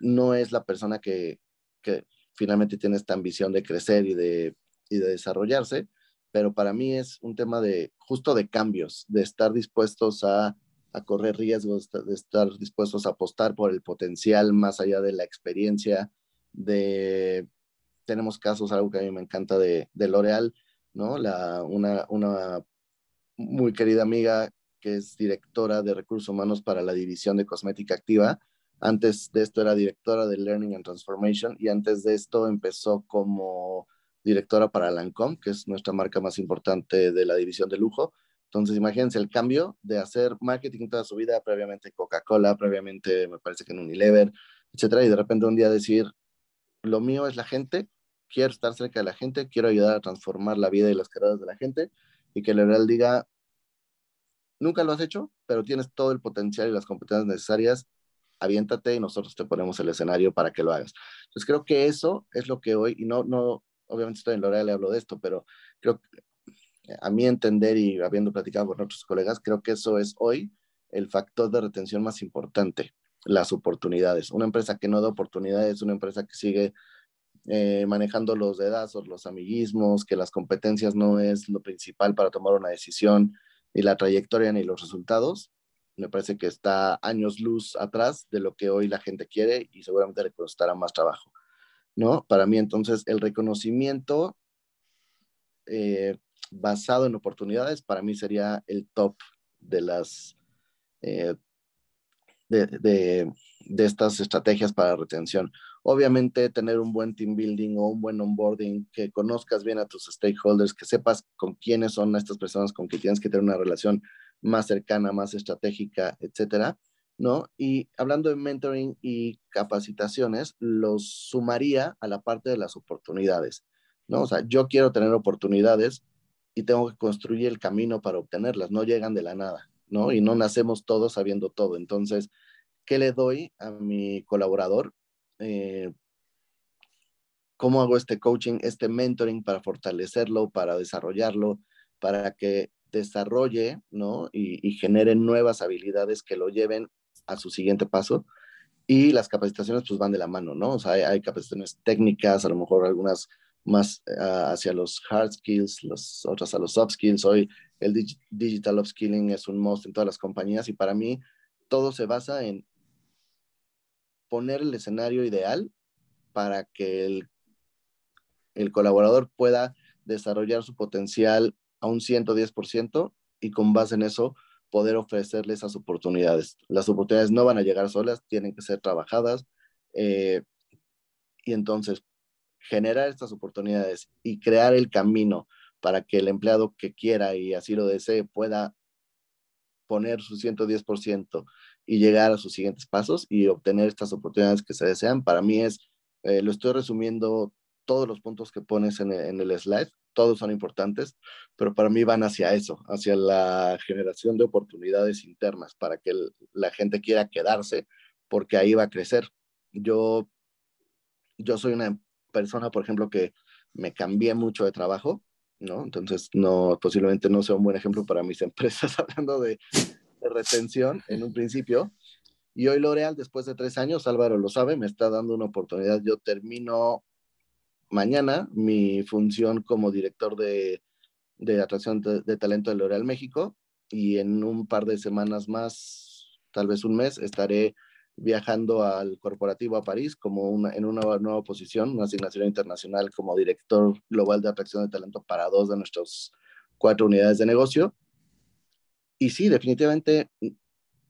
no es la persona que, que finalmente tiene esta ambición de crecer y de, y de desarrollarse, pero para mí es un tema de justo de cambios, de estar dispuestos a, a correr riesgos, de estar dispuestos a apostar por el potencial más allá de la experiencia, de tenemos casos, algo que a mí me encanta de, de L'Oreal, ¿no? La, una, una muy querida amiga que es directora de recursos humanos para la división de cosmética activa. Antes de esto era directora de Learning and Transformation y antes de esto empezó como directora para Lancome, que es nuestra marca más importante de la división de lujo. Entonces, imagínense el cambio de hacer marketing toda su vida, previamente Coca-Cola, previamente me parece que en Unilever, etcétera, y de repente un día decir, lo mío es la gente, quiero estar cerca de la gente, quiero ayudar a transformar la vida y las carreras de la gente y que Loreal diga, nunca lo has hecho, pero tienes todo el potencial y las competencias necesarias, aviéntate y nosotros te ponemos el escenario para que lo hagas. Entonces creo que eso es lo que hoy, y no, no, obviamente estoy en L'Oreal le hablo de esto, pero creo que eh, a mi entender y habiendo platicado con otros colegas, creo que eso es hoy el factor de retención más importante, las oportunidades. Una empresa que no da oportunidades, una empresa que sigue eh, manejando los dedazos, los amiguismos, que las competencias no es lo principal para tomar una decisión, ni la trayectoria ni los resultados. Me parece que está años luz atrás de lo que hoy la gente quiere y seguramente le costará más trabajo. ¿no? Para mí entonces el reconocimiento eh, basado en oportunidades para mí sería el top de las eh, de, estas estrategias para retención. Obviamente, tener un buen team building o un buen onboarding, que conozcas bien a tus stakeholders, que sepas con quiénes son estas personas con que tienes que tener una relación más cercana, más estratégica, etcétera, ¿no? Y hablando de mentoring y capacitaciones, los sumaría a la parte de las oportunidades, ¿no? O sea, yo quiero tener oportunidades y tengo que construir el camino para obtenerlas, no llegan de la nada, ¿no? Y no nacemos todos sabiendo todo. Entonces, ¿qué le doy a mi colaborador? Eh, cómo hago este coaching, este mentoring para fortalecerlo, para desarrollarlo, para que desarrolle, ¿no? Y, genere nuevas habilidades que lo lleven a su siguiente paso. Y las capacitaciones pues van de la mano, ¿no? O sea, hay, capacitaciones técnicas, a lo mejor algunas más eh, hacia los hard skills, las otras a los soft skills. Hoy el digital upskilling es un must en todas las compañías y para mí todo se basa en poner el escenario ideal para que el, el colaborador pueda desarrollar su potencial a un 110% y con base en eso poder ofrecerle esas oportunidades. Las oportunidades no van a llegar solas, tienen que ser trabajadas eh, y entonces generar estas oportunidades y crear el camino para que el empleado que quiera y así lo desee pueda poner su 110% y llegar a sus siguientes pasos y obtener estas oportunidades que se desean. Para mí es, eh, lo estoy resumiendo, todos los puntos que pones en el, slide, todos son importantes, pero para mí van hacia eso, hacia la generación de oportunidades internas para que la gente quiera quedarse, porque ahí va a crecer. Yo, yo soy una persona, por ejemplo, que me cambié mucho de trabajo, ¿no? Entonces, no, posiblemente no sea un buen ejemplo para mis empresas hablando de, retención en un principio. Y hoy L'Oreal, después de tres años, Álvaro lo sabe, me está dando una oportunidad. Yo termino mañana mi función como director de, de atracción de, talento de L'Oreal México y en un par de semanas más, tal vez un mes, estaré viajando al corporativo a París como una, en una nueva posición, una asignación internacional como director global de atracción de talento para dos de nuestras cuatro unidades de negocio. Y sí, definitivamente,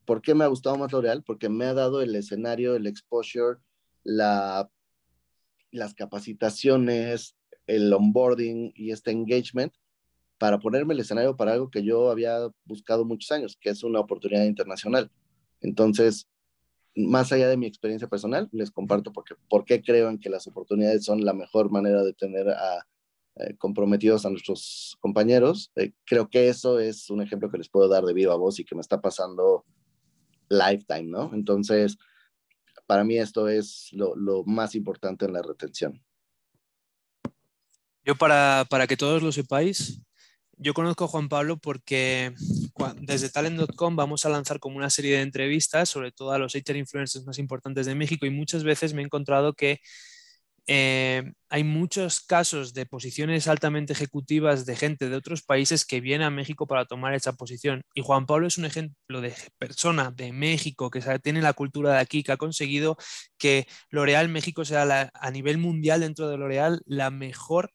¿por qué me ha gustado más L'Oreal? Porque me ha dado el escenario, el exposure, la, las capacitaciones, el onboarding y este engagement para ponerme el escenario para algo que yo había buscado muchos años, que es una oportunidad internacional. Entonces, más allá de mi experiencia personal, les comparto porque, por qué creo en que las oportunidades son la mejor manera de tener a eh, comprometidos a nuestros compañeros. Eh, creo que eso es un ejemplo que les puedo dar de viva voz y que me está pasando lifetime, ¿no? Entonces, para mí esto es lo, más importante en la retención. Yo para, para, que todos lo sepáis, yo conozco a Juan Pablo porque desde talent.com vamos a lanzar como una serie de entrevistas, sobre todo a los hater influencers más importantes de México, y muchas veces me he encontrado que eh, hay muchos casos de posiciones altamente ejecutivas de gente de otros países que viene a México para tomar esa posición. Y Juan Pablo es un ejemplo de persona de México que tiene la cultura de aquí, que ha conseguido que L'Oreal México sea a nivel mundial dentro de L'Oreal la mejor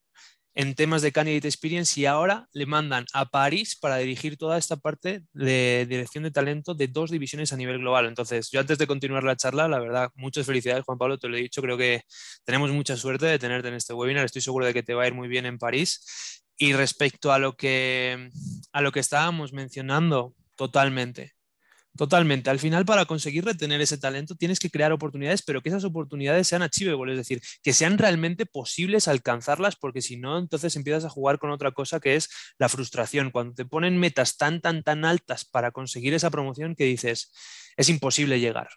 en temas de Candidate Experience y ahora le mandan a París para dirigir toda esta parte de dirección de talento de dos divisiones a nivel global. Entonces, yo antes de continuar la charla, la verdad, muchas felicidades, Juan Pablo, te lo he dicho, creo que tenemos mucha suerte de tenerte en este webinar, estoy seguro de que te va a ir muy bien en París. Y respecto a lo que, a lo que estábamos mencionando, totalmente. Totalmente. Al final, para conseguir retener ese talento, tienes que crear oportunidades, pero que esas oportunidades sean achievable, es decir, que sean realmente posibles alcanzarlas, porque si no, entonces empiezas a jugar con otra cosa que es la frustración. Cuando te ponen metas tan, tan, tan altas para conseguir esa promoción que dices, es imposible llegar.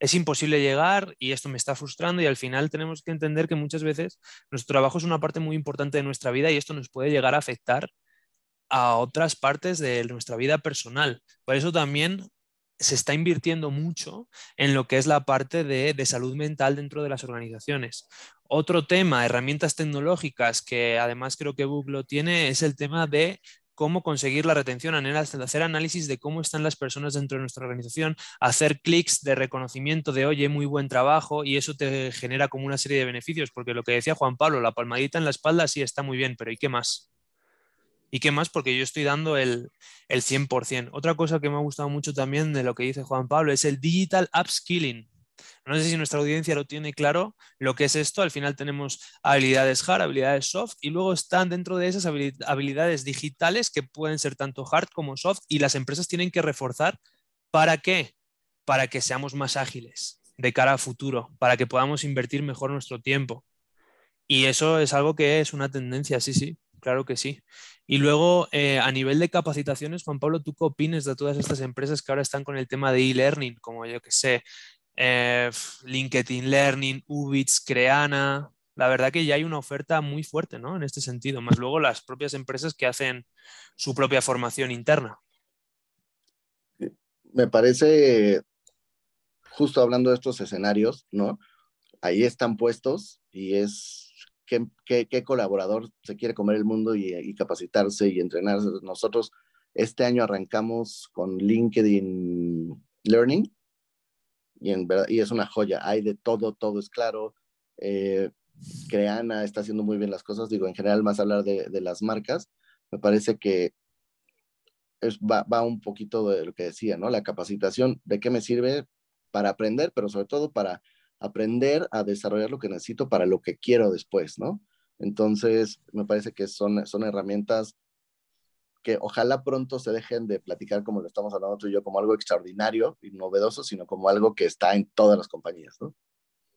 Es imposible llegar y esto me está frustrando y al final tenemos que entender que muchas veces nuestro trabajo es una parte muy importante de nuestra vida y esto nos puede llegar a afectar a otras partes de nuestra vida personal. Por eso también se está invirtiendo mucho en lo que es la parte de, salud mental dentro de las organizaciones. Otro tema, herramientas tecnológicas, que además creo que Google lo tiene, es el tema de cómo conseguir la retención, hacer análisis de cómo están las personas dentro de nuestra organización, hacer clics de reconocimiento de, oye, muy buen trabajo, y eso te genera como una serie de beneficios, porque lo que decía Juan Pablo, la palmadita en la espalda sí está muy bien, pero ¿y qué más? ¿Y qué más? Porque yo estoy dando el, 100%. Otra cosa que me ha gustado mucho también de lo que dice Juan Pablo es el digital upskilling. No sé si nuestra audiencia lo tiene claro lo que es esto. Al final tenemos habilidades hard, habilidades soft y luego están dentro de esas habilidades digitales que pueden ser tanto hard como soft y las empresas tienen que reforzar. ¿Para qué? Para que seamos más ágiles de cara a futuro, para que podamos invertir mejor nuestro tiempo. Y eso es algo que es una tendencia, sí, sí claro que sí. Y luego, eh, a nivel de capacitaciones, Juan Pablo, ¿tú qué opinas de todas estas empresas que ahora están con el tema de e-learning, como yo que sé, eh, LinkedIn Learning, Ubits, Creana? La verdad que ya hay una oferta muy fuerte, ¿no? En este sentido, más luego las propias empresas que hacen su propia formación interna. Me parece, justo hablando de estos escenarios, ¿no? Ahí están puestos y es qué, colaborador se quiere comer el mundo y, capacitarse y entrenarse. Nosotros este año arrancamos con LinkedIn Learning y, es una joya. Hay de todo, todo es claro. Eh, Creana está haciendo muy bien las cosas. Digo, en general, más hablar de, las marcas. Me parece que va, un poquito de lo que decía, ¿no? La capacitación, ¿de qué me sirve? Para aprender, pero sobre todo para aprender a desarrollar lo que necesito para lo que quiero después, ¿no? Entonces, me parece que son, son herramientas que ojalá pronto se dejen de platicar como lo estamos hablando tú y yo, como algo extraordinario y novedoso, sino como algo que está en todas las compañías, ¿no?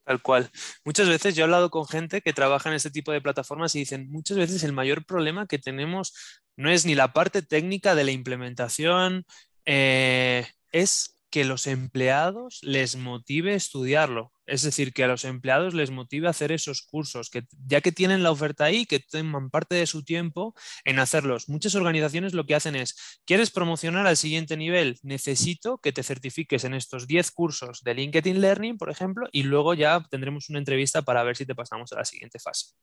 Tal cual. Muchas veces yo he hablado con gente que trabaja en este tipo de plataformas y dicen, muchas veces el mayor problema que tenemos no es ni la parte técnica de la implementación, eh, es que los empleados les motive estudiarlo. Es decir, que a los empleados les motive hacer esos cursos, que ya que tienen la oferta ahí, que tengan parte de su tiempo en hacerlos. Muchas organizaciones lo que hacen es, ¿quieres promocionar al siguiente nivel? Necesito que te certifiques en estos 10 cursos de LinkedIn Learning, por ejemplo, y luego ya tendremos una entrevista para ver si te pasamos a la siguiente fase.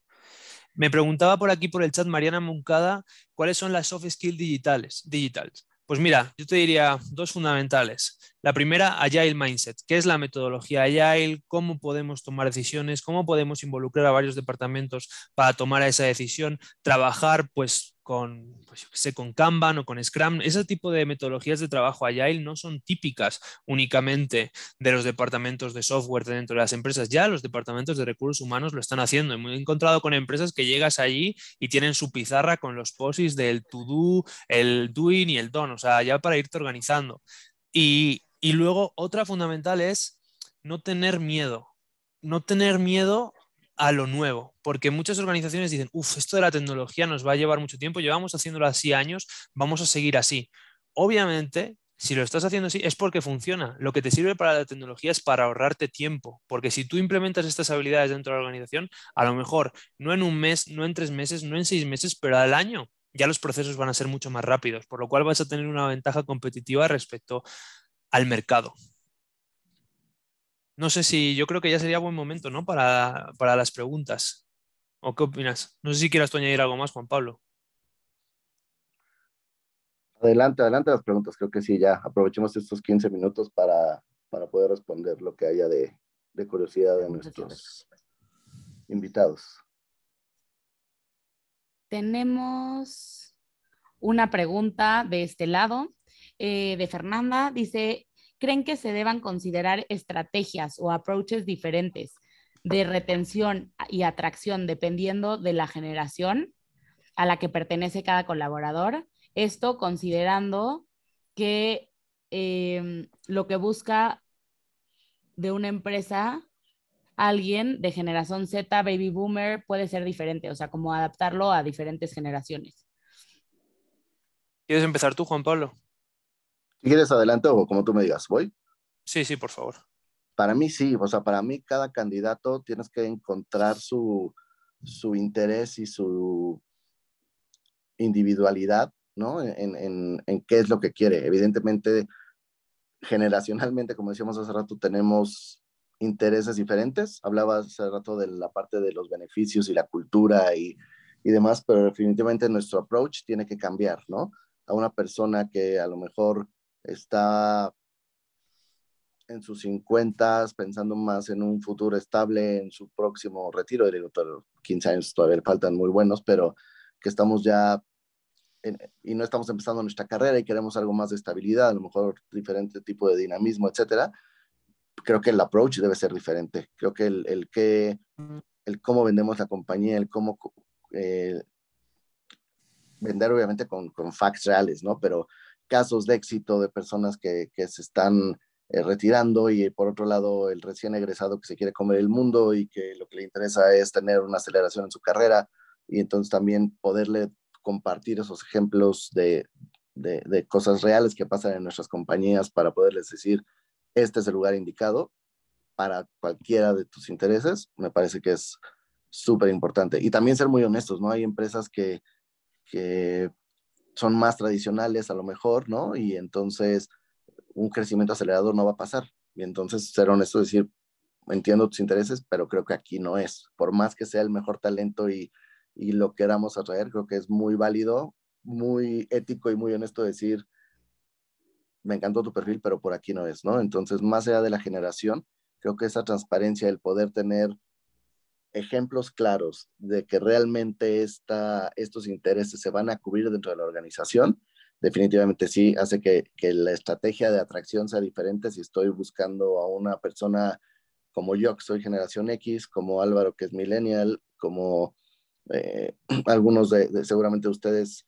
Me preguntaba por aquí por el chat Mariana Moncada, ¿cuáles son las soft skills digitales? digitales? Pues mira, yo te diría dos fundamentales. La primera, Agile Mindset. ¿Qué es la metodología Agile? ¿Cómo podemos tomar decisiones? ¿Cómo podemos involucrar a varios departamentos para tomar esa decisión? Trabajar, pues, con, pues, sé, con Kanban o con Scrum. Ese tipo de metodologías de trabajo agile no son típicas únicamente de los departamentos de software dentro de las empresas. Ya los departamentos de recursos humanos lo están haciendo. Me he encontrado con empresas que llegas allí y tienen su pizarra con los posis del to do, el doing y el don. o sea, ya para irte organizando. Y, y luego otra fundamental es no tener miedo, no tener miedo a lo nuevo, porque muchas organizaciones dicen, uff, esto de la tecnología nos va a llevar mucho tiempo, llevamos haciéndolo así años, vamos a seguir así. Obviamente, si lo estás haciendo así, es porque funciona. Lo que te sirve para la tecnología es para ahorrarte tiempo, porque si tú implementas estas habilidades dentro de la organización, a lo mejor no en un mes, no en tres meses, no en seis meses, pero al año ya los procesos van a ser mucho más rápidos, por lo cual vas a tener una ventaja competitiva respecto al mercado. No sé si yo creo que ya sería buen momento, ¿no? Para, las preguntas. ¿O qué opinas? No sé si quieras añadir algo más, Juan Pablo. Adelante, adelante las preguntas. Creo que sí, ya aprovechemos estos 15 minutos para, para poder responder lo que haya de, de curiosidad de nuestros invitados. Tenemos una pregunta de este lado eh, de Fernanda, dice, ¿creen que se deban considerar estrategias o approaches diferentes de retención y atracción dependiendo de la generación a la que pertenece cada colaborador? Esto considerando que em, lo que busca de una empresa alguien de generación Z, baby boomer, puede ser diferente, o sea, como adaptarlo a diferentes generaciones. ¿Quieres empezar tú, Juan Pablo? quieres adelante o como tú me digas, ¿voy? Sí, sí, por favor. Para mí sí, o sea, para mí cada candidato tienes que encontrar su, interés y su individualidad, ¿no? En, qué es lo que quiere. Evidentemente, generacionalmente, como decíamos hace rato, tenemos intereses diferentes. Hablabas hace rato de la parte de los beneficios y la cultura y, y demás, pero definitivamente nuestro approach tiene que cambiar, ¿no? A una persona que a lo mejor está en sus 50, pensando más en un futuro estable, en su próximo retiro, digo, 15 años todavía faltan muy buenos, pero que estamos ya y no estamos empezando nuestra carrera y queremos algo más de estabilidad, a lo mejor diferente tipo de dinamismo, etcétera. Creo que el approach debe ser diferente. Creo que el, el que el cómo vendemos la compañía, el cómo eh, vender obviamente con, con facts reales, ¿no? Pero casos de éxito de personas que, que se están eh, retirando y por otro lado el recién egresado que se quiere comer el mundo y que lo que le interesa es tener una aceleración en su carrera y entonces también poderle compartir esos ejemplos de, de, de cosas reales que pasan en nuestras compañías para poderles decir, este es el lugar indicado para cualquiera de tus intereses, me parece que es súper importante. Y también ser muy honestos, ¿no? Hay empresas que, que son más tradicionales a lo mejor, ¿no? Y entonces un crecimiento acelerado no va a pasar. Y entonces ser honesto, decir, entiendo tus intereses, pero creo que aquí no es. Por más que sea el mejor talento y, y lo queramos atraer, creo que es muy válido, muy ético y muy honesto decir, me encantó tu perfil, pero por aquí no es, ¿no? Entonces, más allá de la generación, creo que esa transparencia, el poder tener ejemplos claros de que realmente esta, estos intereses se van a cubrir dentro de la organización, definitivamente sí, hace que, la estrategia de atracción sea diferente si estoy buscando a una persona como yo, que soy generación X, como Álvaro, que es millennial, como eh, algunos de, seguramente ustedes,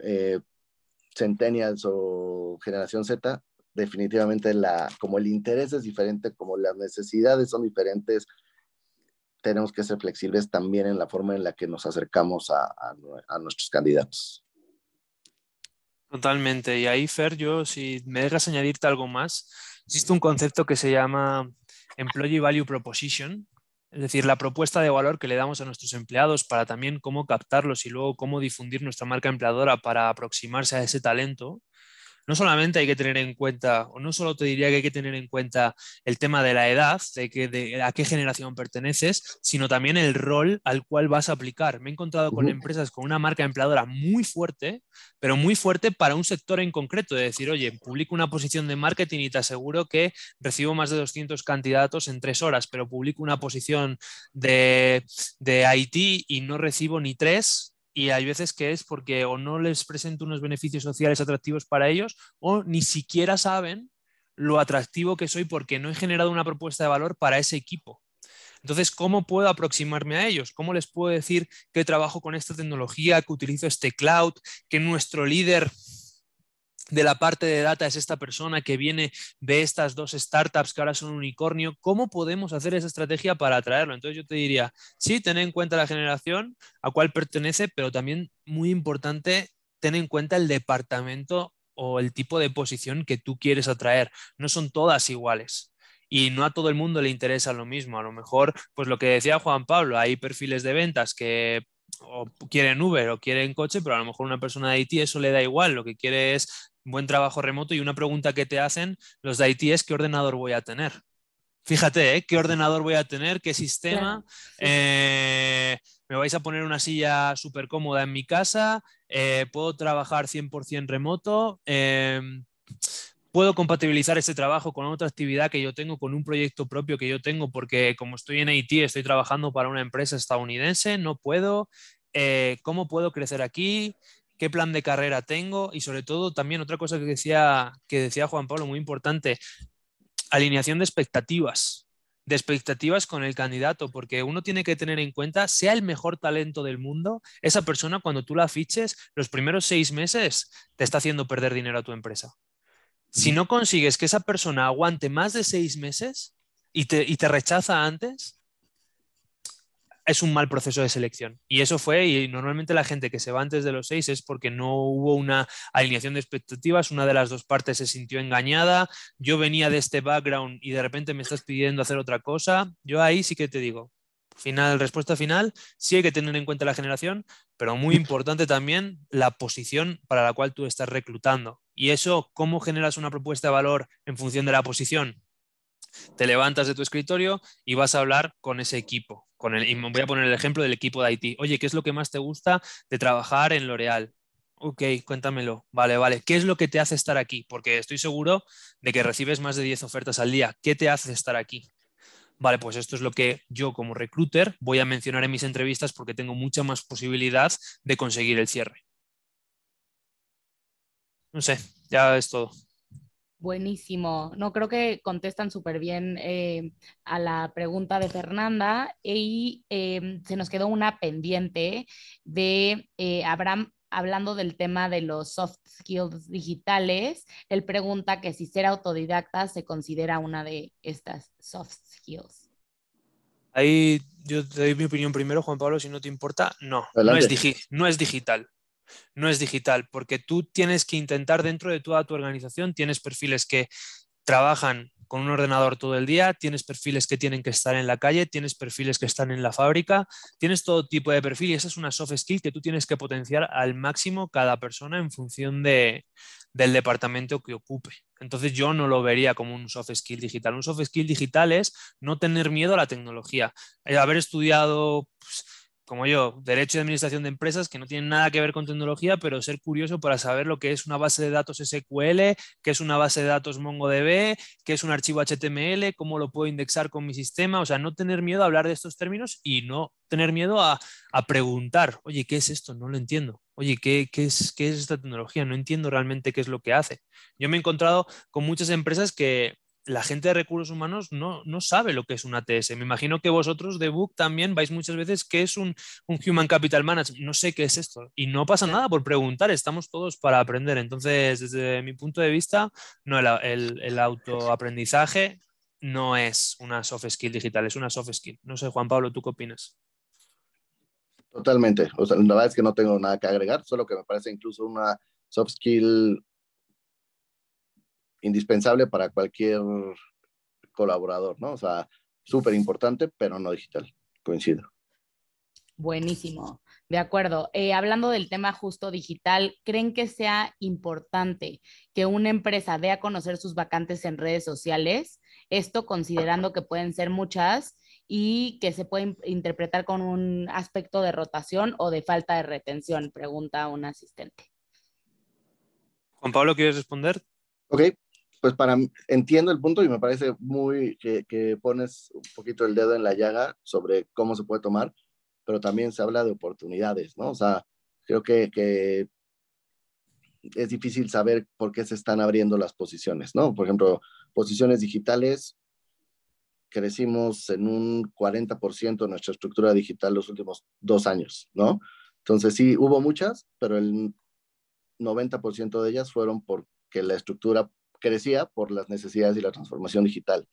eh, centennials o generación Z, definitivamente la, como el interés es diferente, como las necesidades son diferentes, tenemos que ser flexibles también en la forma en la que nos acercamos a, nuestros candidatos. Totalmente. Y ahí, Fer, yo, si me dejas añadirte algo más, existe un concepto que se llama Employee Value Proposition, es decir, la propuesta de valor que le damos a nuestros empleados para también cómo captarlos y luego cómo difundir nuestra marca empleadora para aproximarse a ese talento no solamente hay que tener en cuenta, o no solo te diría que hay que tener en cuenta el tema de la edad, de, que, a qué generación perteneces, sino también el rol al cual vas a aplicar. Me he encontrado con empresas con una marca empleadora muy fuerte, pero muy fuerte para un sector en concreto, de decir, oye, publico una posición de marketing y te aseguro que recibo más de 200 candidatos en tres horas, pero publico una posición de, de IT y no recibo ni tres, y hay veces que es porque o no les presento unos beneficios sociales atractivos para ellos o ni siquiera saben lo atractivo que soy porque no he generado una propuesta de valor para ese equipo. Entonces, ¿cómo puedo aproximarme a ellos? ¿Cómo les puedo decir que trabajo con esta tecnología, que utilizo este cloud, que nuestro líder de la parte de data es esta persona que viene de estas dos startups que ahora son un unicornio, ¿cómo podemos hacer esa estrategia para atraerlo? Entonces yo te diría, sí, ten en cuenta la generación, a cuál pertenece, pero también muy importante, tener en cuenta el departamento o el tipo de posición que tú quieres atraer. No son todas iguales y no a todo el mundo le interesa lo mismo. A lo mejor, pues lo que decía Juan Pablo, hay perfiles de ventas que quieren Uber o quieren coche, pero a lo mejor una persona de IT eso le da igual, lo que quiere es buen trabajo remoto y una pregunta que te hacen los de IT es ¿qué ordenador voy a tener? Fíjate, ¿eh? ¿qué ordenador voy a tener? ¿Qué sistema? Eh, ¿Me vais a poner una silla súper cómoda en mi casa? Eh, ¿Puedo trabajar 100% remoto? puedo compatibilizar este trabajo con otra actividad que yo tengo, con un proyecto propio que yo tengo, porque como estoy en Haití, estoy trabajando para una empresa estadounidense, no puedo. ¿Cómo puedo crecer aquí? qué plan de carrera tengo y sobre todo también otra cosa que decía, que decía Juan Pablo, muy importante, alineación de expectativas, de expectativas con el candidato, porque uno tiene que tener en cuenta, sea el mejor talento del mundo, esa persona cuando tú la fiches, los primeros seis meses te está haciendo perder dinero a tu empresa. Si no consigues que esa persona aguante más de seis meses y te, y te rechaza antes, es un mal proceso de selección. Y eso fue, y normalmente la gente que se va antes de los seis es porque no hubo una alineación de expectativas, una de las dos partes se sintió engañada, yo venía de este background y de repente me estás pidiendo hacer otra cosa, yo ahí sí que te digo, final, respuesta final, sí hay que tener en cuenta la generación, pero muy importante también la posición para la cual tú estás reclutando. Y eso, ¿cómo generas una propuesta de valor en función de la posición? Te levantas de tu escritorio y vas a hablar con ese equipo. Con el, y voy a poner el ejemplo del equipo de Haití. Oye, ¿qué es lo que más te gusta de trabajar en L'Oreal? Ok, cuéntamelo. Vale, vale. ¿Qué es lo que te hace estar aquí? Porque estoy seguro de que recibes más de 10 ofertas al día. ¿Qué te hace estar aquí? Vale, pues esto es lo que yo como recruiter voy a mencionar en mis entrevistas porque tengo mucha más posibilidad de conseguir el cierre. No sé, ya es todo. Buenísimo. No, creo que contestan súper bien eh, a la pregunta de Fernanda y em, se nos quedó una pendiente de eh, Abraham hablando del tema de los soft skills digitales. Él pregunta que si ser autodidacta se considera una de estas soft skills. Ahí yo te doy mi opinión primero, Juan Pablo, si no te importa. No, no es, no es, digital no es digital, porque tú tienes que intentar dentro de toda tu organización, tienes perfiles que trabajan con un ordenador todo el día, tienes perfiles que tienen que estar en la calle, tienes perfiles que están en la fábrica, tienes todo tipo de perfil y esa es una soft skill que tú tienes que potenciar al máximo cada persona en función de, del departamento que ocupe. Entonces yo no lo vería como un soft skill digital. Un soft skill digital es no tener miedo a la tecnología. Eh, haber estudiado... Pues, como yo, derecho de administración de empresas que no tienen nada que ver con tecnología, pero ser curioso para saber lo que es una base de datos SQL, qué es una base de datos MongoDB, qué es un archivo HTML, cómo lo puedo indexar con mi sistema. O sea, no tener miedo a hablar de estos términos y no tener miedo a, preguntar, oye, ¿qué es esto? No lo entiendo. Oye, ¿qué, es, ¿qué es esta tecnología? No entiendo realmente qué es lo que hace. Yo me he encontrado con muchas empresas que la gente de recursos humanos no, sabe lo que es una TS. Me imagino que vosotros de Book también vais muchas veces ¿qué es un, Human Capital Management. No sé qué es esto. Y no pasa nada por preguntar, estamos todos para aprender. Entonces, desde mi punto de vista, no, el, autoaprendizaje no es una soft skill digital, es una soft skill. No sé, Juan Pablo, ¿tú qué opinas? Totalmente. O sea, la verdad es que no tengo nada que agregar, solo que me parece incluso una soft skill indispensable para cualquier colaborador, ¿no? O sea, súper importante, pero no digital, coincido. Buenísimo, de acuerdo. Eh, hablando del tema justo digital, ¿creen que sea importante que una empresa dé a conocer sus vacantes en redes sociales? Esto considerando que pueden ser muchas y que se puede interpretar con un aspecto de rotación o de falta de retención, pregunta un asistente. Juan Pablo, ¿quieres responder? Ok, pues para, entiendo el punto y me parece muy que, pones un poquito el dedo en la llaga sobre cómo se puede tomar, pero también se habla de oportunidades, ¿no? O sea, creo que, que es difícil saber por qué se están abriendo las posiciones, ¿no? Por ejemplo, posiciones digitales, crecimos en un 40% de nuestra estructura digital los últimos dos años, ¿no? Entonces sí, hubo muchas, pero el 90% de ellas fueron porque la estructura crecía por las necesidades y la transformación digital,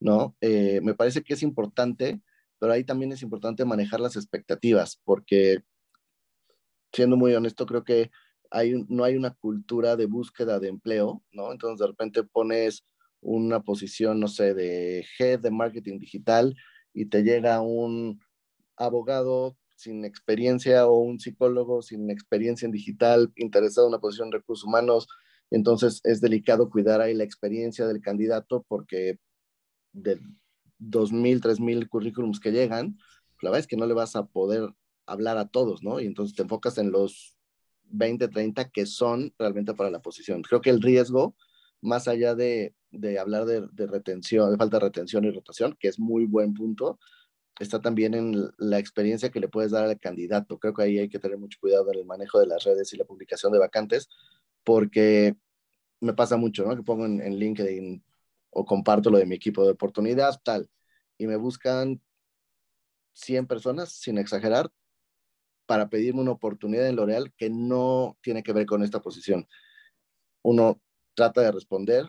¿no? Eh, me parece que es importante, pero ahí también es importante manejar las expectativas, porque siendo muy honesto, creo que hay, no hay una cultura de búsqueda de empleo, ¿no? Entonces de repente pones una posición, no sé, de head de marketing digital y te llega un abogado sin experiencia o un psicólogo sin experiencia en digital interesado en una posición de recursos humanos entonces es delicado cuidar ahí la experiencia del candidato porque de 2.000, 3.000 currículums que llegan, la verdad es que no le vas a poder hablar a todos, ¿no? Y entonces te enfocas en los 20, 30 que son realmente para la posición. Creo que el riesgo, más allá de, hablar de, de, retención, de falta de retención y rotación, que es muy buen punto, está también en la experiencia que le puedes dar al candidato. Creo que ahí hay que tener mucho cuidado en el manejo de las redes y la publicación de vacantes, porque me pasa mucho, ¿no? Que pongo en, LinkedIn o comparto lo de mi equipo de oportunidad, tal, y me buscan 100 personas, sin exagerar, para pedirme una oportunidad en L'Oreal que no tiene que ver con esta posición. Uno trata de responder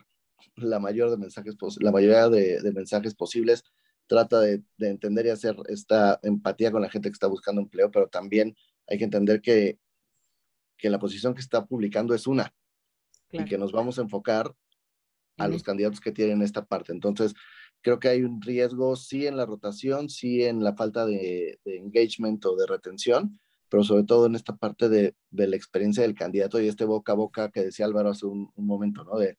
la, mayor de mensajes la mayoría de, mensajes posibles, trata de, entender y hacer esta empatía con la gente que está buscando empleo, pero también hay que entender que que la posición que está publicando es una y que nos vamos a enfocar a los candidatos que tienen esta parte. Entonces, creo que hay un riesgo sí en la rotación, sí en la falta de, engagement o de retención, pero sobre todo en esta parte de, la experiencia del candidato y este boca a boca que decía Álvaro hace un, momento, ¿no? De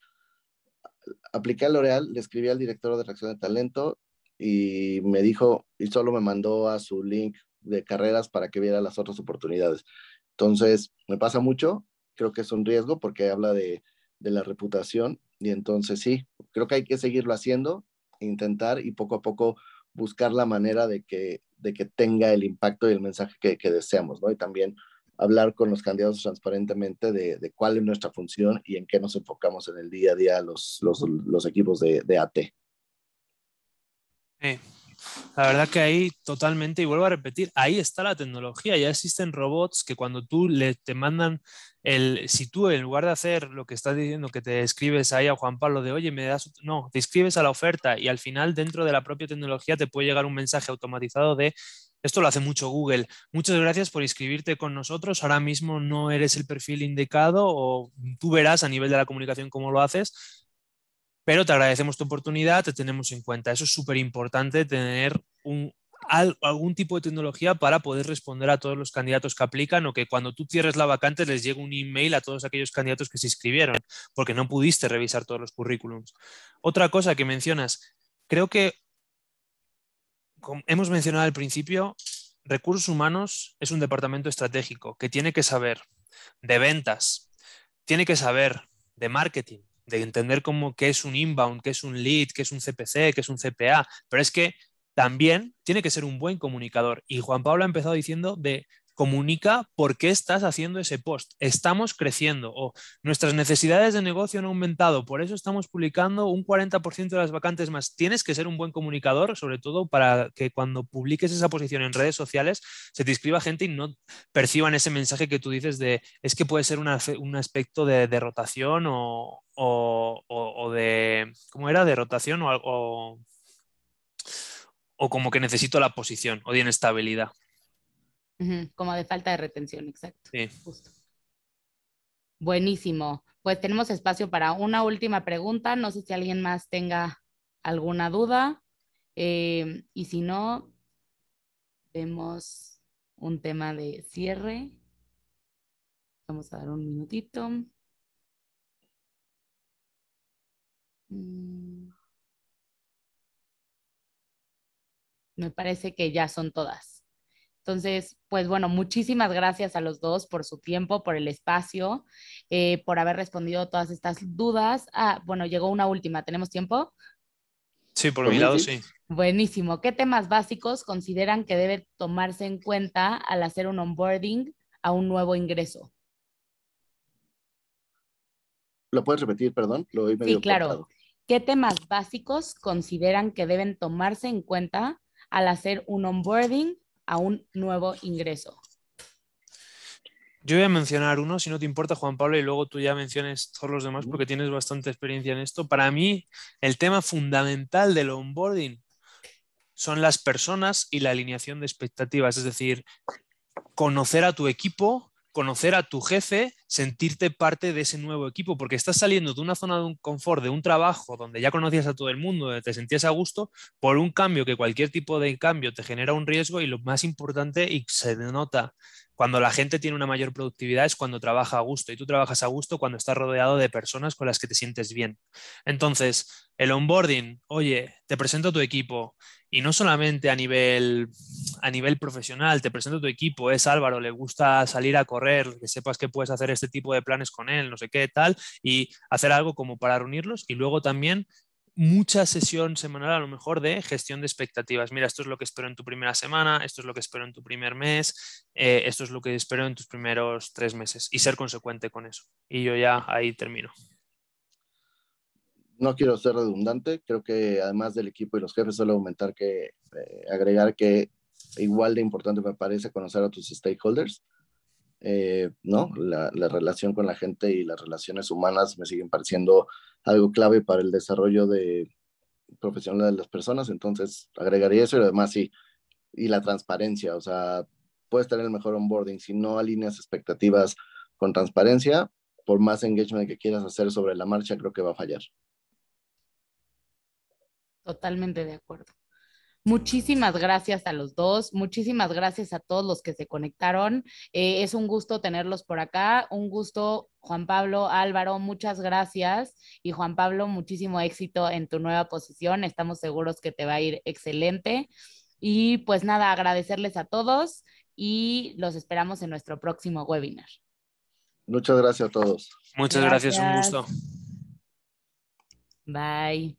apliqué a L'Oreal, le escribí al director de reacción de talento y me dijo, y solo me mandó a su link de carreras para que viera las otras oportunidades. Entonces, me pasa mucho, creo que es un riesgo porque habla de, la reputación y entonces sí, creo que hay que seguirlo haciendo, intentar y poco a poco buscar la manera de que, de que tenga el impacto y el mensaje que, deseamos, ¿no? Y también hablar con los candidatos transparentemente de, de, cuál es nuestra función y en qué nos enfocamos en el día a día los, los, equipos de, de AT. Sí, la verdad que ahí totalmente, y vuelvo a repetir, ahí está la tecnología, ya existen robots que cuando tú le, te mandan el, si tú en lugar de hacer lo que estás diciendo, que te escribes ahí a Juan Pablo de, oye, me das, no, te escribes a la oferta y al final dentro de la propia tecnología te puede llegar un mensaje automatizado de, esto lo hace mucho Google. Muchas gracias por inscribirte con nosotros. Ahora mismo no eres el perfil indicado o tú verás a nivel de la comunicación cómo lo haces, pero te agradecemos tu oportunidad, te tenemos en cuenta. Eso es súper importante, tener algún tipo de tecnología para poder responder a todos los candidatos que aplican o que cuando tú cierres la vacante les llegue un email a todos aquellos candidatos que se inscribieron, porque no pudiste revisar todos los currículums. Otra cosa que mencionas, creo que hemos mencionado al principio, recursos humanos es un departamento estratégico que tiene que saber de ventas, tiene que saber de marketing, de entender cómo qué es un inbound, qué es un lead, qué es un CPC, qué es un CPA, pero es que también tiene que ser un buen comunicador. Y Juan Pablo ha empezado diciendo de comunica por qué estás haciendo ese post. Estamos creciendo o nuestras necesidades de negocio han aumentado, por eso estamos publicando un 40% de las vacantes más. Tienes que ser un buen comunicador, sobre todo para que cuando publiques esa posición en redes sociales se te inscriba gente y no perciban ese mensaje que tú dices de es que puede ser un aspecto de, rotación o, de, ¿cómo era? De rotación o, algo. o como que necesito la posición o de inestabilidad como de falta de retención, exacto. Justo. Buenísimo. Pues tenemos espacio para una última pregunta. No sé si alguien más tenga alguna duda. Eh, y si no, vemos un tema de cierre. Vamos a dar un minutito. Mm. Me parece que ya son todas. Entonces, pues bueno, muchísimas gracias a los dos por su tiempo, por el espacio, eh, por haber respondido todas estas dudas. Ah, bueno, llegó una última, ¿tenemos tiempo? Sí, por mi lado, sí. Buenísimo. ¿Qué temas básicos consideran que debe tomarse en cuenta al hacer un onboarding a un nuevo ingreso? ¿Lo puedes repetir, perdón? Lo medio sí, claro. ¿Qué temas básicos consideran que deben tomarse en cuenta al hacer un onboarding a un nuevo ingreso. Yo voy a mencionar uno, si no te importa, Juan Pablo, y luego tú ya menciones todos los demás porque tienes bastante experiencia en esto. Para mí, el tema fundamental del onboarding son las personas y la alineación de expectativas, es decir, conocer a tu equipo, conocer a tu jefe sentirte parte de ese nuevo equipo, porque estás saliendo de una zona de un confort, de un trabajo donde ya conocías a todo el mundo, donde te sentías a gusto, por un cambio que cualquier tipo de cambio te genera un riesgo y lo más importante y se denota cuando la gente tiene una mayor productividad es cuando trabaja a gusto y tú trabajas a gusto cuando estás rodeado de personas con las que te sientes bien. Entonces, el onboarding, oye, te presento a tu equipo y no solamente a nivel, a nivel profesional, te presento tu equipo, es Álvaro, le gusta salir a correr, que sepas que puedes hacer este tipo de planes con él, no sé qué, tal, y hacer algo como para reunirlos y luego también mucha sesión semanal a lo mejor de gestión de expectativas. Mira, esto es lo que espero en tu primera semana, esto es lo que espero en tu primer mes, eh, esto es lo que espero en tus primeros tres meses y ser consecuente con eso. Y yo ya ahí termino. No quiero ser redundante, creo que además del equipo y los jefes solo aumentar que, eh, agregar que igual de importante me parece conocer a tus stakeholders eh, ¿no? La, relación con la gente y las relaciones humanas me siguen pareciendo algo clave para el desarrollo de profesional de las personas, entonces agregaría eso y además sí, y la transparencia, o sea, puedes tener el mejor onboarding, si no alineas expectativas con transparencia, por más engagement que quieras hacer sobre la marcha, creo que va a fallar. Totalmente de acuerdo. Muchísimas gracias a los dos, muchísimas gracias a todos los que se conectaron. Eh, es un gusto tenerlos por acá, un gusto, Juan Pablo, Álvaro, muchas gracias. Y Juan Pablo, muchísimo éxito en tu nueva posición, estamos seguros que te va a ir excelente. Y pues nada, agradecerles a todos y los esperamos en nuestro próximo webinar. Muchas gracias a todos. Muchas gracias, gracias un gusto. Bye.